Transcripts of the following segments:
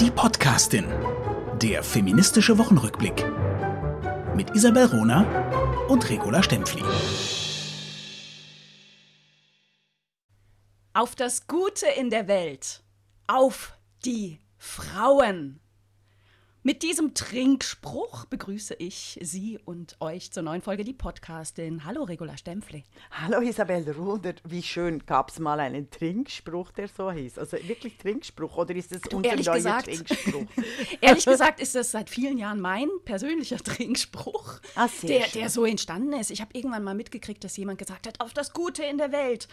Die Podcastin. Der feministische Wochenrückblick. Mit Isabel Rona und Regula Stempfli. Auf das Gute in der Welt. Auf die Frauen. Mit diesem Trinkspruch begrüße ich Sie und euch zur neuen Folge Die Podcastin. Hallo Regula Stempfli. Hallo Isabel Ruder. Wie schön, gab es mal einen Trinkspruch, der so hieß? Also wirklich Trinkspruch oder ist es unser neuer gesagt, Trinkspruch? ehrlich gesagt ist das seit vielen Jahren mein persönlicher Trinkspruch, Ach, der, der so entstanden ist. Ich habe irgendwann mal mitgekriegt, dass jemand gesagt hat, auf das Gute in der Welt.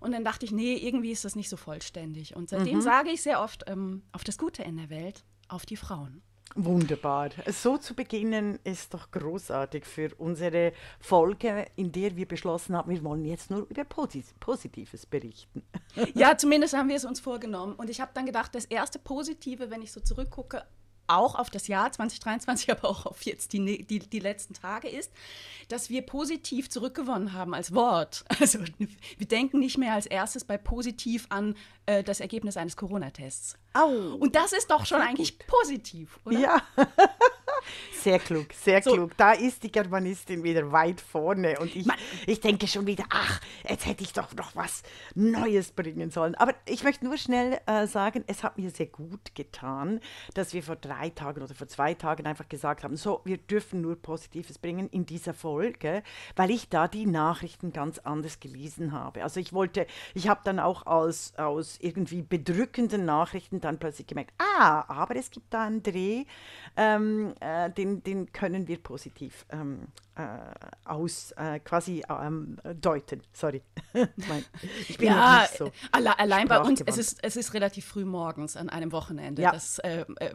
Und dann dachte ich, nee, irgendwie ist das nicht so vollständig. Und seitdem mhm. sage ich sehr oft, ähm, auf das Gute in der Welt, auf die Frauen. Wunderbar. So zu beginnen ist doch großartig für unsere Folge, in der wir beschlossen haben, wir wollen jetzt nur über Positives berichten. Ja, zumindest haben wir es uns vorgenommen. Und ich habe dann gedacht, das erste Positive, wenn ich so zurückgucke, auch auf das Jahr 2023, aber auch auf jetzt die, die, die, letzten Tage ist, dass wir positiv zurückgewonnen haben als Wort. Also wir denken nicht mehr als erstes bei positiv an äh, das Ergebnis eines Corona-Tests. Au. Und das ist doch schon eigentlich positiv, oder? Ja. Sehr klug, sehr so. klug. Da ist die Germanistin wieder weit vorne. Und ich, ich denke schon wieder, ach, jetzt hätte ich doch noch was Neues bringen sollen. Aber ich möchte nur schnell äh, sagen, es hat mir sehr gut getan, dass wir vor drei Tagen oder vor zwei Tagen einfach gesagt haben, so, wir dürfen nur Positives bringen in dieser Folge, weil ich da die Nachrichten ganz anders gelesen habe. Also ich wollte, ich habe dann auch aus, aus irgendwie bedrückenden Nachrichten dann plötzlich gemerkt, ah, aber es gibt da einen Dreh, ähm, äh, den, den können wir positiv ähm, äh, aus äh, quasi ähm, deuten. Sorry. ich bin ja, nicht so alle, allein bei uns, es ist, es ist relativ früh morgens an einem Wochenende. Ja. Das äh, äh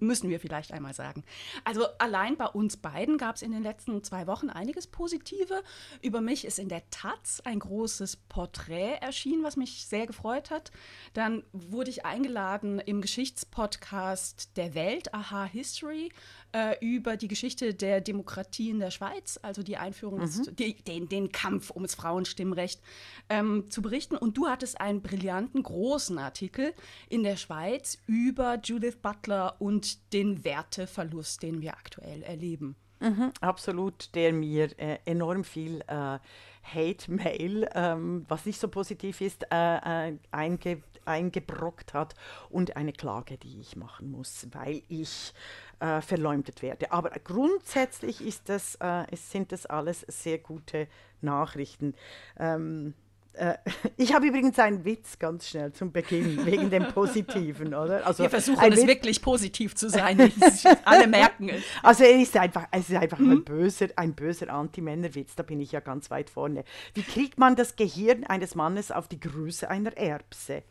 müssen wir vielleicht einmal sagen. Also allein bei uns beiden gab es in den letzten zwei Wochen einiges Positive. Über mich ist in der Taz ein großes Porträt erschienen, was mich sehr gefreut hat. Dann wurde ich eingeladen im Geschichtspodcast der Welt, Aha History, äh, über die Geschichte der Demokratie in der Schweiz, also die Einführung, mhm. des, die, den, den, Kampf ums Frauenstimmrecht ähm, zu berichten. Und du hattest einen brillanten, großen Artikel in der Schweiz über Judith Butler und den Werteverlust, den wir aktuell erleben. Mhm, absolut, der mir äh, enorm viel äh, Hate-Mail, ähm, was nicht so positiv ist, äh, äh einge eingebrockt hat und eine Klage, die ich machen muss, weil ich äh, verleumdet werde. Aber grundsätzlich ist das, äh, sind das alles sehr gute Nachrichten. Ähm, äh, ich habe übrigens einen Witz ganz schnell zum Beginn, wegen dem Positiven, oder? Also Wir versuchen es Witz wirklich positiv zu sein. alle merken es. Also er ist einfach, es ist einfach mhm. ein böser, ein böser Anti-Männer-Witz, da bin ich ja ganz weit vorne. Wie kriegt man das Gehirn eines Mannes auf die Größe einer Erbse?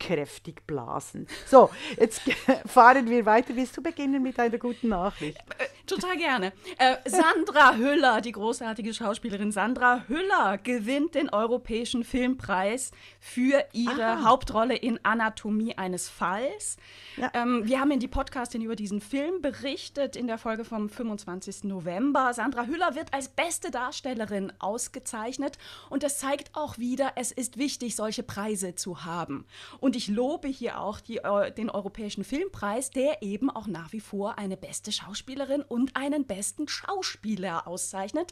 kräftig blasen. So, jetzt fahren wir weiter. Willst du beginnen mit einer guten Nachricht? Äh, total gerne. Äh, Sandra Hüller, die großartige Schauspielerin Sandra Hüller, gewinnt den Europäischen Filmpreis für ihre Aha. Hauptrolle in Anatomie eines Falls. Ja. Ähm, wir haben in die Podcastin über diesen Film berichtet in der Folge vom 25. November. Sandra Hüller wird als beste Darstellerin ausgezeichnet und das zeigt auch wieder, es ist wichtig, solche Preise zu haben. Und und ich lobe hier auch die, äh, den Europäischen Filmpreis, der eben auch nach wie vor eine beste Schauspielerin und einen besten Schauspieler auszeichnet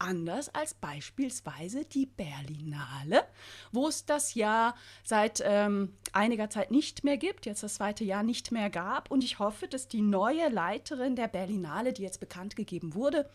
anders als beispielsweise die Berlinale, wo es das Jahr seit ähm, einiger Zeit nicht mehr gibt, jetzt das zweite Jahr nicht mehr gab. Und ich hoffe, dass die neue Leiterin der Berlinale, die jetzt bekannt gegeben wurde,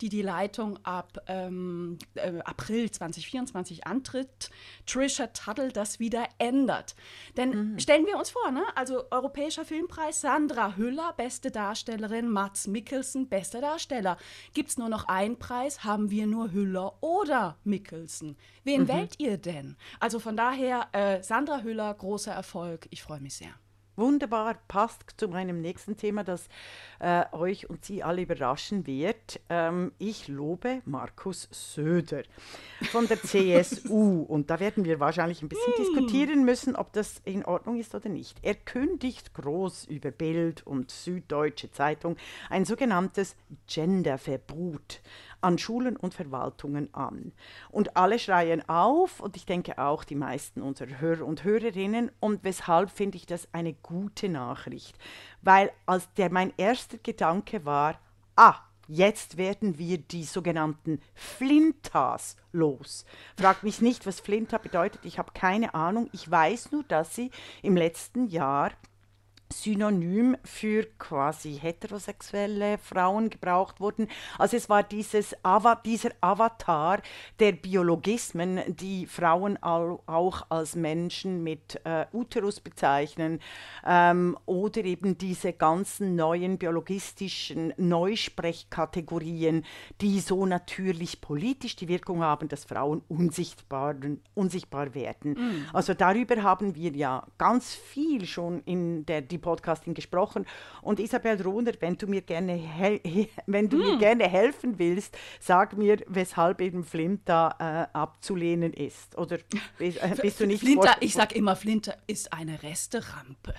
die die Leitung ab ähm, äh, April 2024 antritt, Trisha Tuttle das wieder ändert. Denn mhm. stellen wir uns vor, ne? also Europäischer Filmpreis, Sandra Hüller, beste Darstellerin, Mats Mikkelsen, bester Darsteller. Gibt es nur noch einen Preis, haben wir nur Hüller oder Mickelson. Wen mhm. wählt ihr denn? Also von daher, äh, Sandra Hüller, großer Erfolg. Ich freue mich sehr. Wunderbar, passt zu meinem nächsten Thema, das äh, euch und Sie alle überraschen wird. Ähm, ich lobe Markus Söder von der CSU. und da werden wir wahrscheinlich ein bisschen mm. diskutieren müssen, ob das in Ordnung ist oder nicht. Er kündigt groß über Bild und Süddeutsche Zeitung ein sogenanntes Genderverbot an Schulen und Verwaltungen an. Und alle schreien auf und ich denke auch die meisten unserer Hörer und Hörerinnen. Und weshalb finde ich das eine gute Nachricht? Weil als der mein erster Gedanke war, ah, Jetzt werden wir die sogenannten Flintas los. Fragt mich nicht, was Flinta bedeutet. Ich habe keine Ahnung. Ich weiß nur, dass sie im letzten Jahr Synonym für quasi heterosexuelle Frauen gebraucht wurden. Also es war dieses Ava dieser Avatar der Biologismen, die Frauen au auch als Menschen mit äh, Uterus bezeichnen ähm, oder eben diese ganzen neuen biologistischen Neusprechkategorien, die so natürlich politisch die Wirkung haben, dass Frauen unsichtbar, unsichtbar werden. Mhm. Also darüber haben wir ja ganz viel schon in der Debatte Podcasting gesprochen. Und Isabel Rohner, wenn du mir gerne, wenn du hm. mir gerne helfen willst, sag mir, weshalb eben Flinta äh, abzulehnen ist. Oder bist, äh, bist du nicht Flinta, Ich sage immer, Flinta ist eine Resterampe.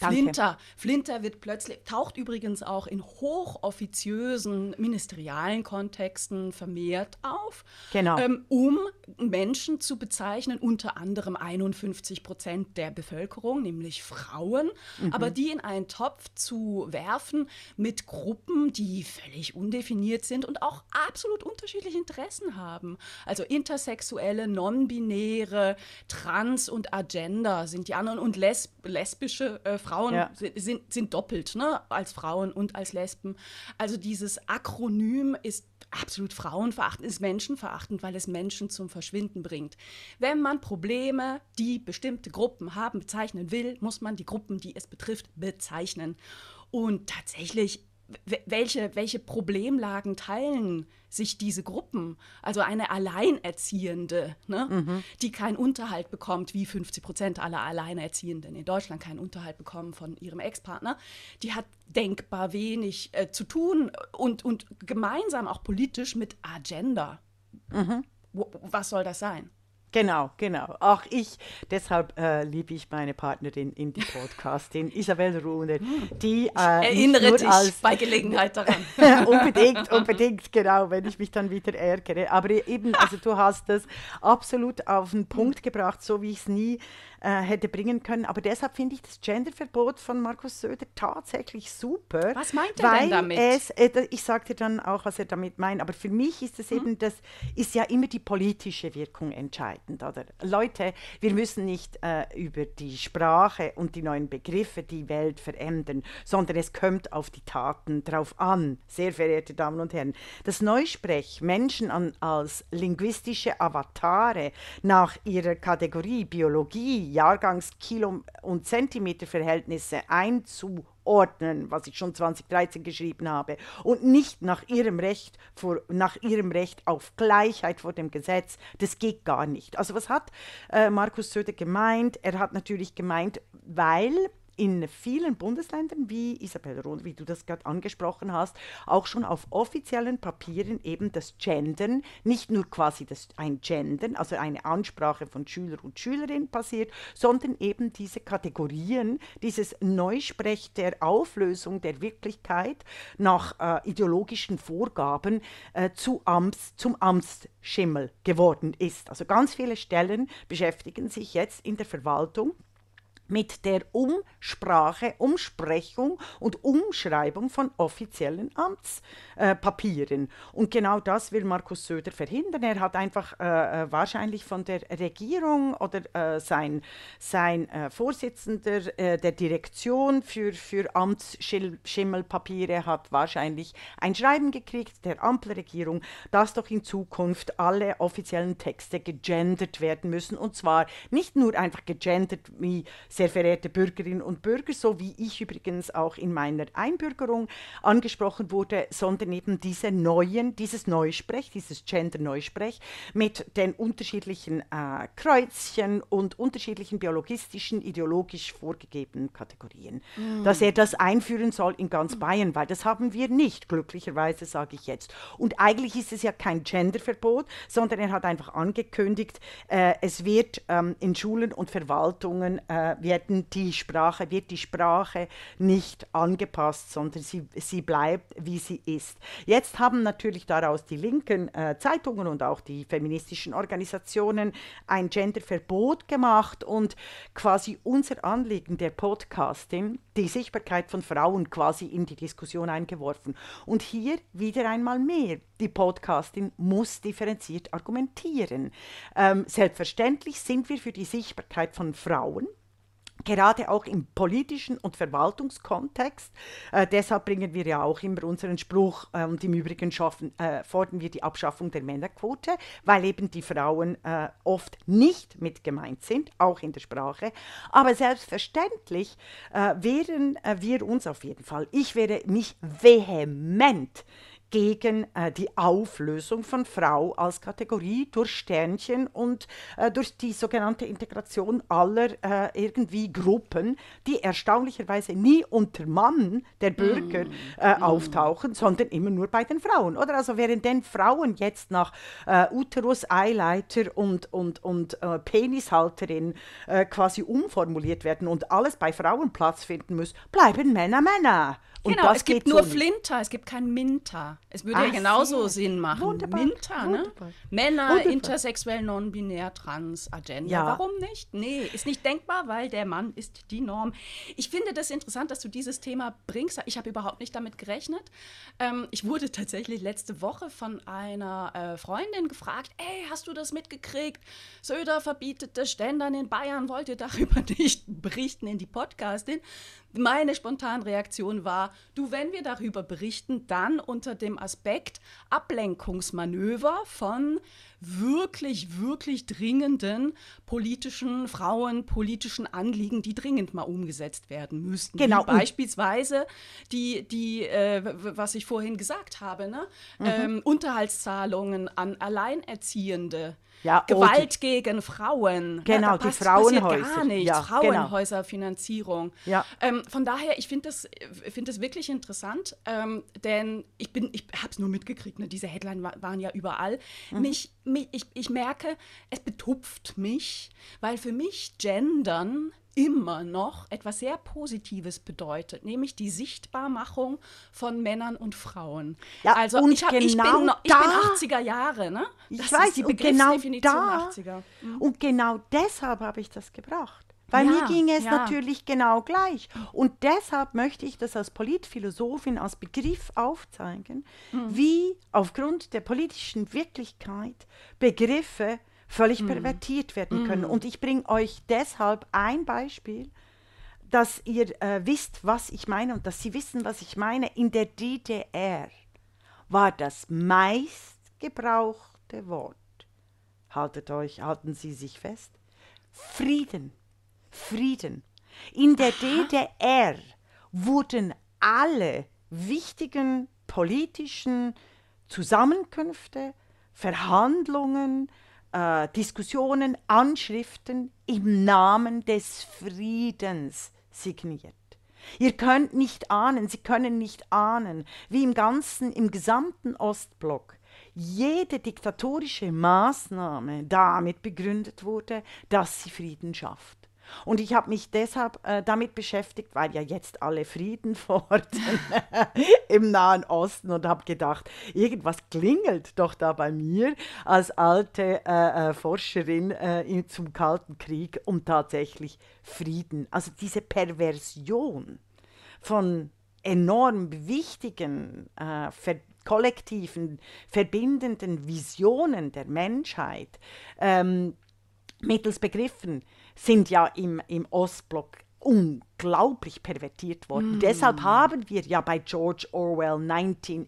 Danke. Flinter. Flinter wird plötzlich, taucht übrigens auch in hochoffiziösen ministerialen Kontexten vermehrt auf, genau. ähm, um Menschen zu bezeichnen, unter anderem 51 Prozent der Bevölkerung, nämlich Frauen, mhm. aber die in einen Topf zu werfen mit Gruppen, die völlig undefiniert sind und auch absolut unterschiedliche Interessen haben. Also intersexuelle, non-binäre, trans und agenda sind die anderen und lesb lesbische äh, Frauen ja. sind, sind, sind doppelt, ne? als Frauen und als Lesben. Also dieses Akronym ist absolut frauenverachtend, ist menschenverachtend, weil es Menschen zum Verschwinden bringt. Wenn man Probleme, die bestimmte Gruppen haben, bezeichnen will, muss man die Gruppen, die es betrifft, bezeichnen. Und tatsächlich welche, welche Problemlagen teilen sich diese Gruppen? Also eine Alleinerziehende, ne, mhm. die keinen Unterhalt bekommt, wie 50 Prozent aller Alleinerziehenden in Deutschland keinen Unterhalt bekommen von ihrem Ex-Partner, die hat denkbar wenig äh, zu tun und, und gemeinsam auch politisch mit Agenda. Mhm. Was soll das sein? Genau, genau. Auch ich, deshalb äh, liebe ich meine Partnerin in die Podcastin, Isabel Rune, hm. die äh, erinnere dich als, bei Gelegenheit daran. unbedingt, unbedingt, genau, wenn ich mich dann wieder ärgere. Aber eben, also du hast das absolut auf den Punkt hm. gebracht, so wie ich es nie äh, hätte bringen können. Aber deshalb finde ich das Genderverbot von Markus Söder tatsächlich super. Was meint er denn damit? Es, äh, ich sagte dann auch, was er damit meint. Aber für mich ist es mhm. eben, das ist ja immer die politische Wirkung entscheidend. Oder? Leute, wir müssen nicht äh, über die Sprache und die neuen Begriffe die Welt verändern, sondern es kommt auf die Taten drauf an, sehr verehrte Damen und Herren. Das Neusprech, Menschen an, als linguistische Avatare nach ihrer Kategorie Biologie, Jahrgangskilo- und Zentimeterverhältnisse einzuordnen, was ich schon 2013 geschrieben habe, und nicht nach ihrem Recht, vor, nach ihrem Recht auf Gleichheit vor dem Gesetz, das geht gar nicht. Also was hat äh, Markus Söder gemeint? Er hat natürlich gemeint, weil in vielen Bundesländern, wie Isabel Rohn, wie du das gerade angesprochen hast, auch schon auf offiziellen Papieren eben das Gendern, nicht nur quasi das, ein Gendern, also eine Ansprache von Schüler und Schülerin passiert, sondern eben diese Kategorien, dieses Neusprech der Auflösung der Wirklichkeit nach äh, ideologischen Vorgaben äh, zu Amts, zum Amtsschimmel geworden ist. Also ganz viele Stellen beschäftigen sich jetzt in der Verwaltung mit der Umsprache, Umsprechung und Umschreibung von offiziellen Amtspapieren. Äh, und genau das will Markus Söder verhindern. Er hat einfach äh, äh wahrscheinlich von der Regierung oder äh, sein, sein äh, Vorsitzender äh, der Direktion für, für Amtsschimmelpapiere hat wahrscheinlich ein Schreiben gekriegt der Ampelregierung, dass doch in Zukunft alle offiziellen Texte gegendert werden müssen. Und zwar nicht nur einfach gegendert wie sehr verehrte Bürgerinnen und Bürger, so wie ich übrigens auch in meiner Einbürgerung angesprochen wurde, sondern eben diese neuen, dieses Neusprech, dieses Gender-Neusprech mit den unterschiedlichen äh, Kreuzchen und unterschiedlichen biologistischen, ideologisch vorgegebenen Kategorien. Mhm. Dass er das einführen soll in ganz Bayern, weil das haben wir nicht, glücklicherweise sage ich jetzt. Und eigentlich ist es ja kein Genderverbot, sondern er hat einfach angekündigt, äh, es wird ähm, in Schulen und Verwaltungen äh, werden die Sprache, wird die Sprache nicht angepasst, sondern sie, sie bleibt, wie sie ist. Jetzt haben natürlich daraus die linken äh, Zeitungen und auch die feministischen Organisationen ein Genderverbot gemacht und quasi unser Anliegen der Podcastin, die Sichtbarkeit von Frauen quasi in die Diskussion eingeworfen. Und hier wieder einmal mehr. Die Podcastin muss differenziert argumentieren. Ähm, selbstverständlich sind wir für die Sichtbarkeit von Frauen, gerade auch im politischen und Verwaltungskontext. Äh, deshalb bringen wir ja auch immer unseren Spruch äh, und im Übrigen schaffen, äh, fordern wir die Abschaffung der Männerquote, weil eben die Frauen äh, oft nicht mit gemeint sind, auch in der Sprache. Aber selbstverständlich äh, wären äh, wir uns auf jeden Fall, ich wäre mich vehement gegen äh, die Auflösung von Frau als Kategorie durch Sternchen und äh, durch die sogenannte Integration aller äh, irgendwie Gruppen, die erstaunlicherweise nie unter Mann der Bürger mm. Äh, auftauchen, sondern immer nur bei den Frauen. Oder also während den Frauen jetzt nach äh, Uterus, Eileiter und, und, und äh, Penishalterin quasi umformuliert werden und alles bei Frauen Platz finden muss, bleiben Männer Männer. Und genau, es gibt nur so Flinter, es gibt kein Minter. Es würde Ach, ja genauso sehr. Sinn machen. Wunderbar. Minter, ne? Wunderbar. Männer, Wunderbar. intersexuell, non-binär, trans, Agenda. Ja. Warum nicht? Nee, ist nicht denkbar, weil der Mann ist die Norm. Ich finde das interessant, dass du dieses Thema bringst. Ich habe überhaupt nicht damit gerechnet. Ähm, ich wurde tatsächlich letzte Woche von einer äh, Freundin gefragt, ey, hast du das mitgekriegt? Söder verbietet das Ständern in Bayern, wollt ihr darüber nicht berichten in die Podcastin meine spontane Reaktion war, du, wenn wir darüber berichten, dann unter dem Aspekt Ablenkungsmanöver von wirklich, wirklich dringenden politischen Frauen, politischen Anliegen, die dringend mal umgesetzt werden müssten. Genau. Wie beispielsweise die, die äh, was ich vorhin gesagt habe, ne? Mhm. Ähm, Unterhaltszahlungen an Alleinerziehende ja, Gewalt oh, die, gegen Frauen. Ne? Genau, ja, passt, die Frauenhäuser. Gar nicht. Ja, Frauenhäuserfinanzierung. Ja. Ähm, von daher, ich finde das, äh, find das wirklich interessant, ähm, denn ich, ich habe es nur mitgekriegt, ne? diese Headline wa waren ja überall. Mhm. Mich, mich, ich, ich merke, es betupft mich, weil für mich Gendern immer noch etwas sehr Positives bedeutet, nämlich die Sichtbarmachung von Männern und Frauen. Ja, also ich, hab, genau ich, bin, genau ich bin 80er Jahre, ne? Das ich weiß, die Begriffsdefinition und genau da, 80er. Mhm. Und genau deshalb habe ich das gebracht. Weil ja, mir ging es ja. natürlich genau gleich. Und deshalb möchte ich das als Politphilosophin als Begriff aufzeigen, mhm. wie aufgrund der politischen Wirklichkeit Begriffe völlig mhm. pervertiert werden können. Mhm. Und ich bringe euch deshalb ein Beispiel, dass ihr äh, wisst, was ich meine und dass Sie wissen, was ich meine. In der DDR war das meistgebrauchte Wort, haltet euch, halten Sie sich fest, Frieden. Frieden. In der Aha. DDR wurden alle wichtigen politischen Zusammenkünfte, Verhandlungen, äh, Diskussionen, Anschriften im Namen des Friedens signiert. Ihr könnt nicht ahnen, Sie können nicht ahnen, wie im ganzen, im gesamten Ostblock jede diktatorische Maßnahme damit begründet wurde, dass sie Frieden schafft. Und ich habe mich deshalb äh, damit beschäftigt, weil ja jetzt alle Frieden fordern im Nahen Osten und habe gedacht, irgendwas klingelt doch da bei mir als alte äh, äh, Forscherin äh, in, zum Kalten Krieg um tatsächlich Frieden. Also diese Perversion von enorm wichtigen, äh, ver kollektiven, verbindenden Visionen der Menschheit, ähm, mittels Begriffen sind ja im, im Ostblock unglaublich unglaublich pervertiert worden. Mm. Deshalb haben wir ja bei George Orwell 1984,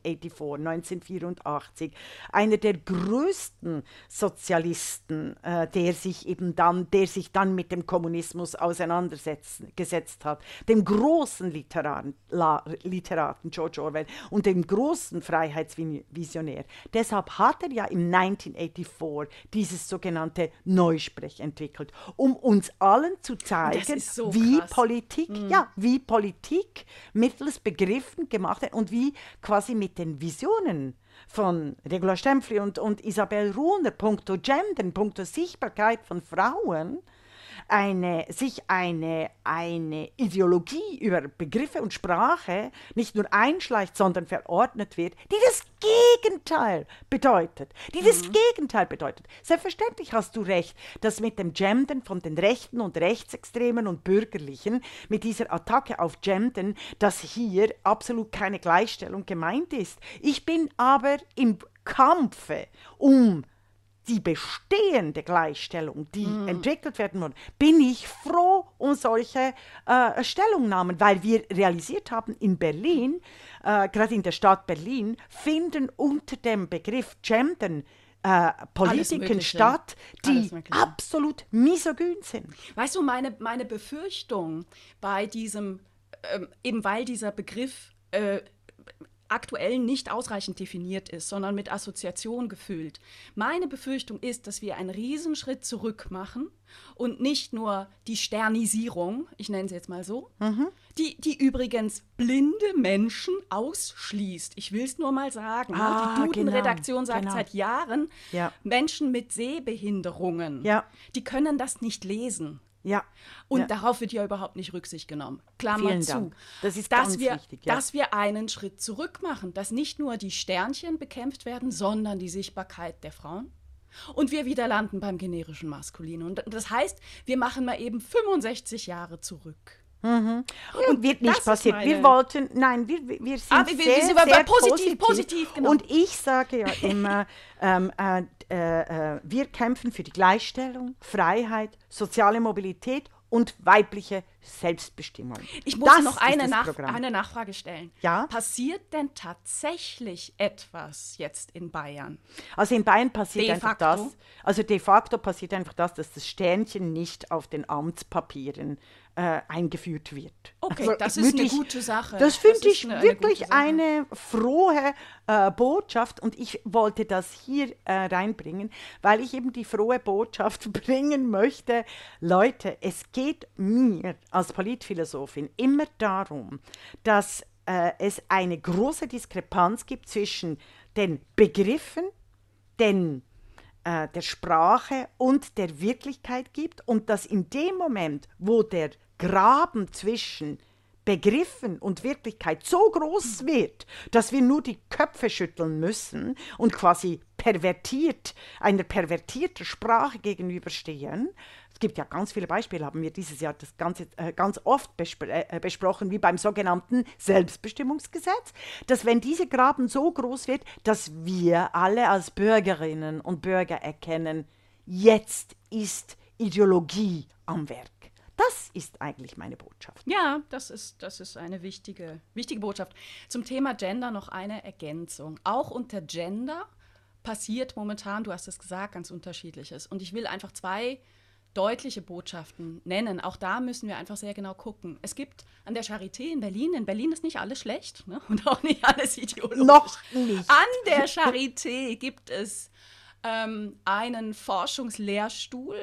1984, einer der größten Sozialisten, äh, der sich eben dann, der sich dann mit dem Kommunismus auseinandergesetzt hat, dem großen Literaren, La, Literaten George Orwell und dem großen Freiheitsvisionär. Deshalb hat er ja im 1984 dieses sogenannte Neusprech entwickelt, um uns allen zu zeigen, so wie Politik Politik, mhm. ja, wie Politik mittels Begriffen gemacht wird und wie quasi mit den Visionen von Regula Stempfli und, und Isabel Ruhner, puncto Gendern, puncto Sichtbarkeit von Frauen, eine, sich eine, eine Ideologie über Begriffe und Sprache nicht nur einschleicht, sondern verordnet wird, die das Gegenteil bedeutet. Die das mhm. Gegenteil bedeutet. Selbstverständlich hast du recht, dass mit dem Gendern von den Rechten und Rechtsextremen und Bürgerlichen, mit dieser Attacke auf Gendern, dass hier absolut keine Gleichstellung gemeint ist. Ich bin aber im Kampfe um die bestehende Gleichstellung, die mhm. entwickelt werden muss, bin ich froh um solche äh, Stellungnahmen, weil wir realisiert haben, in Berlin, äh, gerade in der Stadt Berlin, finden unter dem Begriff Gendern äh, Politiken statt, die absolut misogyn sind. Weißt du, meine, meine Befürchtung bei diesem, ähm, eben weil dieser Begriff äh, aktuell nicht ausreichend definiert ist, sondern mit Assoziation gefüllt. Meine Befürchtung ist, dass wir einen Riesenschritt zurück machen und nicht nur die Sternisierung, ich nenne sie jetzt mal so, mhm. die, die übrigens blinde Menschen ausschließt. Ich will es nur mal sagen. Ne? Ah, die Duden-Redaktion genau, sagt genau. seit Jahren, ja. Menschen mit Sehbehinderungen, ja. die können das nicht lesen. Ja. Und ja. darauf wird ja überhaupt nicht Rücksicht genommen. Klammer Vielen zu. Dank. Das ist dass ganz wir, wichtig. Ja. Dass wir einen Schritt zurück machen, dass nicht nur die Sternchen bekämpft werden, sondern die Sichtbarkeit der Frauen. Und wir wieder landen beim generischen Maskulin. Und das heißt, wir machen mal eben 65 Jahre zurück. Mhm. Und wird nicht das passiert. Wir wollten, nein, wir, wir sind ah, wir, sehr, wir sind sehr positiv, positiv, positiv genau. Und ich sage ja immer, ähm, äh, äh, äh, wir kämpfen für die Gleichstellung, Freiheit, soziale Mobilität und weibliche Selbstbestimmung. Ich muss das noch eine, Nach eine, Nachfrage stellen. Ja? Passiert denn tatsächlich etwas jetzt in Bayern? Also in Bayern passiert de einfach facto? das. Also de facto passiert einfach das, dass das Sternchen nicht auf den Amtspapieren äh, eingeführt wird. Okay, also, das ist eine ich, gute Sache. Das finde ich eine, wirklich eine, eine frohe äh, Botschaft und ich wollte das hier äh, reinbringen, weil ich eben die frohe Botschaft bringen möchte. Leute, es geht mir als Politphilosophin immer darum, dass äh, es eine große Diskrepanz gibt zwischen den Begriffen, den äh, der Sprache und der Wirklichkeit gibt und dass in dem Moment, wo der Graben zwischen Begriffen und Wirklichkeit so groß wird, dass wir nur die Köpfe schütteln müssen und quasi pervertiert, einer pervertierten Sprache gegenüberstehen. Es gibt ja ganz viele Beispiele, haben wir dieses Jahr das Ganze äh, ganz oft bespr äh, äh besprochen, wie beim sogenannten Selbstbestimmungsgesetz, dass wenn diese Graben so groß wird, dass wir alle als Bürgerinnen und Bürger erkennen, jetzt ist Ideologie am Werk. Das ist eigentlich meine Botschaft. Ja, das ist, das ist eine wichtige, wichtige Botschaft. Zum Thema Gender noch eine Ergänzung. Auch unter Gender passiert momentan, du hast es gesagt, ganz unterschiedliches. Und ich will einfach zwei deutliche Botschaften nennen. Auch da müssen wir einfach sehr genau gucken. Es gibt an der Charité in Berlin, in Berlin ist nicht alles schlecht ne? und auch nicht alles ideologisch. Noch nicht. An der Charité gibt es ähm, einen Forschungslehrstuhl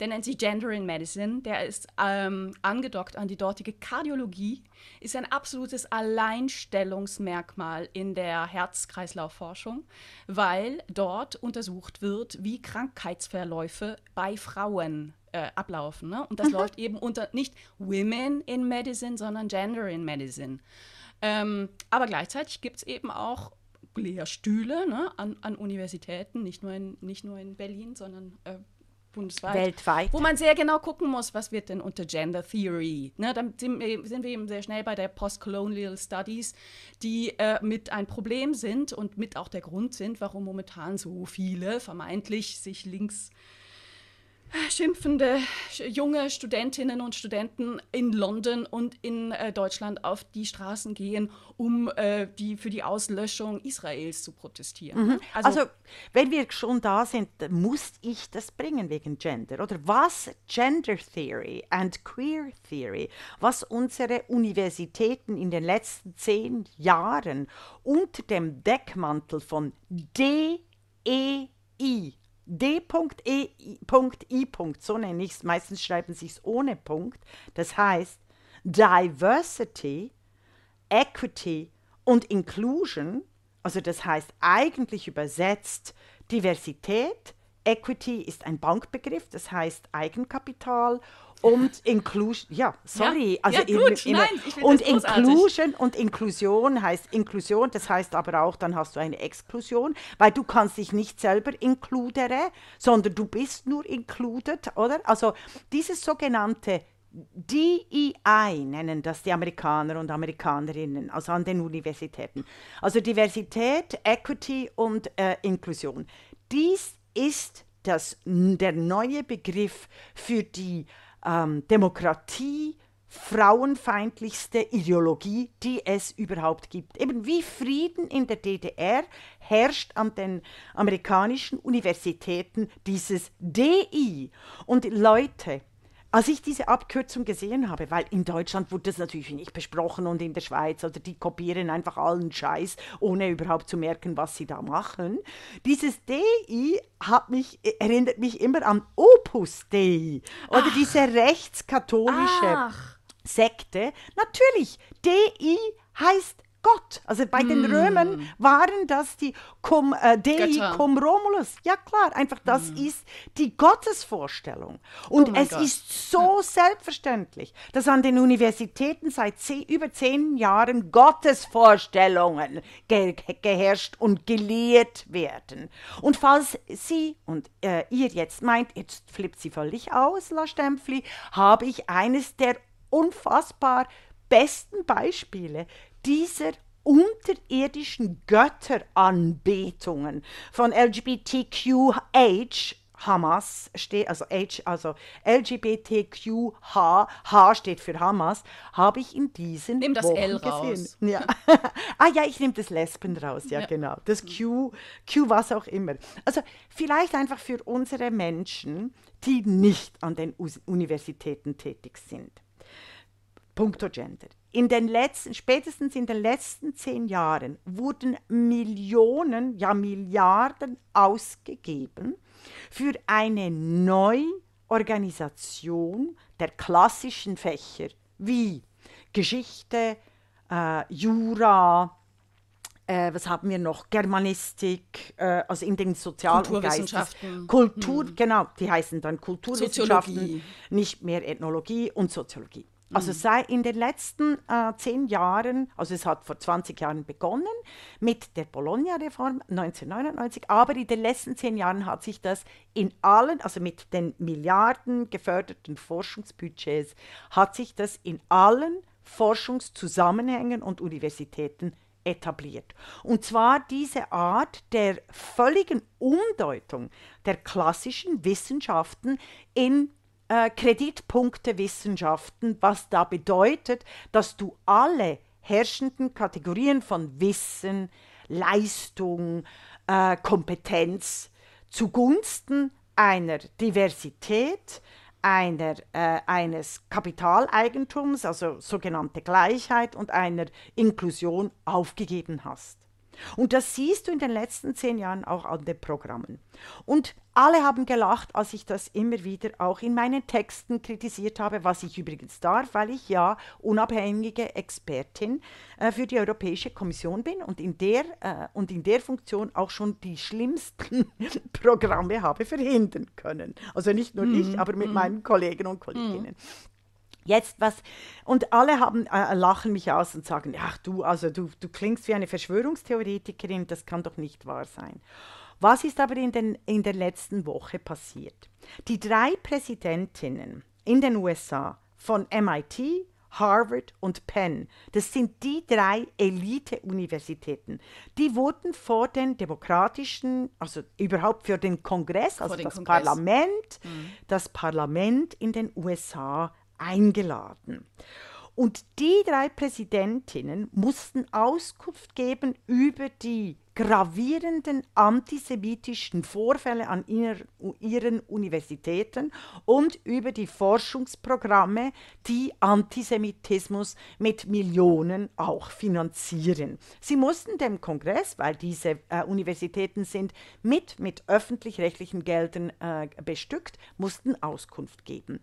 der nennt sich Gender in Medicine, der ist ähm, angedockt an die dortige Kardiologie, ist ein absolutes Alleinstellungsmerkmal in der Herz-Kreislauf-Forschung, weil dort untersucht wird, wie Krankheitsverläufe bei Frauen äh, ablaufen. Ne? Und das mhm. läuft eben unter nicht Women in Medicine, sondern Gender in Medicine. Ähm, aber gleichzeitig gibt es eben auch Lehrstühle ne, an, an Universitäten, nicht nur in, nicht nur in Berlin, sondern äh, bundesweit. Weltweit. Wo man sehr genau gucken muss, was wird denn unter Gender Theory. Ne, dann sind, sind wir eben sehr schnell bei der Postcolonial Studies, die äh, mit ein Problem sind und mit auch der Grund sind, warum momentan so viele vermeintlich sich links äh, schimpfende junge Studentinnen und Studenten in London und in äh, Deutschland auf die Straßen gehen, um äh, die, für die Auslöschung Israels zu protestieren. Mhm. Also, also, wenn wir schon da sind, muss ich das bringen wegen Gender oder was Gender Theory and Queer Theory, was unsere Universitäten in den letzten zehn Jahren unter dem Deckmantel von DEI D.E.I. So nenne ich es. Meistens schreiben sie es ohne Punkt. Das heißt, Diversity, Equity und Inclusion, also das heißt eigentlich übersetzt Diversität, Equity ist ein Bankbegriff, das heißt Eigenkapital und Inclusion, ja, sorry. Ja, also ja, gut, immer, nein, ich und Inclusion und Inklusion heißt Inklusion, das heißt aber auch, dann hast du eine Exklusion, weil du kannst dich nicht selber inkludere, sondern du bist nur included, oder? Also dieses sogenannte DEI nennen das die Amerikaner und Amerikanerinnen, also an den Universitäten. Also Diversität, Equity und äh, Inklusion. Dies ist das, der neue Begriff für die ähm, Demokratie frauenfeindlichste Ideologie, die es überhaupt gibt. Eben wie Frieden in der DDR herrscht an den amerikanischen Universitäten dieses DI. Und Leute, als ich diese Abkürzung gesehen habe, weil in Deutschland wurde das natürlich nicht besprochen und in der Schweiz, also die kopieren einfach allen Scheiß, ohne überhaupt zu merken, was sie da machen. Dieses DI hat mich, e, erinnert mich immer an Opus Dei oder Ach. diese rechtskatholische Ach. Sekte. Natürlich, DI heißt Gott. Also bei mm. den hmm. Römern waren das die cum, äh, Dei Götter. cum Romulus. Ja klar, einfach das mm. ist die Gottesvorstellung. Und oh es Gott. ist so ja. selbstverständlich, dass an den Universitäten seit zehn, über zehn Jahren Gottesvorstellungen ge geherrscht und gelehrt werden. Und falls Sie und äh, ihr jetzt meint, jetzt flippt sie völlig aus, La Stempfli, habe ich eines der unfassbar besten Beispiele, dieser unterirdischen Götteranbetungen von LGBTQH Hamas steht, also H, also LGBTQH, H steht für Hamas, habe ich in diesen Nimm das Wochen L gesehen. raus. Ja. ah ja, ich nehme das Lesben raus, ja, ja, genau. Das Q, Q was auch immer. Also vielleicht einfach für unsere Menschen, die nicht an den Universitäten tätig sind. Punkto Gender in den letzten, spätestens in den letzten zehn Jahren wurden Millionen, ja Milliarden ausgegeben für eine Neuorganisation der klassischen Fächer wie Geschichte, äh, Jura, äh, was haben wir noch? Germanistik, äh, also in den Sozial- Kulturwissenschaften. Kultur, hm. genau, die heißen dann Kulturwissenschaften, Soziologie. nicht mehr Ethnologie und Soziologie. Also mhm. sei in den letzten äh, zehn Jahren, also es hat vor 20 Jahren begonnen mit der Bologna-Reform 1999, aber in den letzten zehn Jahren hat sich das in allen, also mit den Milliarden geförderten Forschungsbudgets, hat sich das in allen Forschungszusammenhängen und Universitäten etabliert. Und zwar diese Art der völligen Umdeutung der klassischen Wissenschaften in äh, Kreditpunkte Wissenschaften, was da bedeutet, dass du alle herrschenden Kategorien von Wissen, Leistung, äh, Kompetenz zugunsten einer Diversität, einer, äh, eines Kapitaleigentums, also sogenannte Gleichheit und einer Inklusion aufgegeben hast. Und das siehst du in den letzten zehn Jahren auch an den Programmen. Und alle haben gelacht, als ich das immer wieder auch in meinen Texten kritisiert habe, was ich übrigens darf, weil ich ja unabhängige Expertin äh, für die Europäische Kommission bin und in der, äh, und in der Funktion auch schon die schlimmsten Programme habe verhindern können. Also nicht nur mhm. ich, hm, aber mit mhm. meinen Kollegen und Kolleginnen. Mhm jetzt was. Und alle haben, äh, lachen mich aus und sagen, ach du, also du, du klingst wie eine Verschwörungstheoretikerin, das kann doch nicht wahr sein. Was ist aber in, den, in der letzten Woche passiert? Die drei Präsidentinnen in den USA von MIT, Harvard und Penn, das sind die drei Elite-Universitäten, die wurden vor den demokratischen, also überhaupt für den Kongress, also den das Kongress. Parlament, mhm. das Parlament in den USA eingeladen. Und die drei Präsidentinnen mussten Auskunft geben über die gravierenden antisemitischen Vorfälle an ihren Universitäten und über die Forschungsprogramme, die Antisemitismus mit Millionen auch finanzieren. Sie mussten dem Kongress, weil diese äh, Universitäten sind mit, mit öffentlich-rechtlichen Geldern äh, bestückt, mussten Auskunft geben.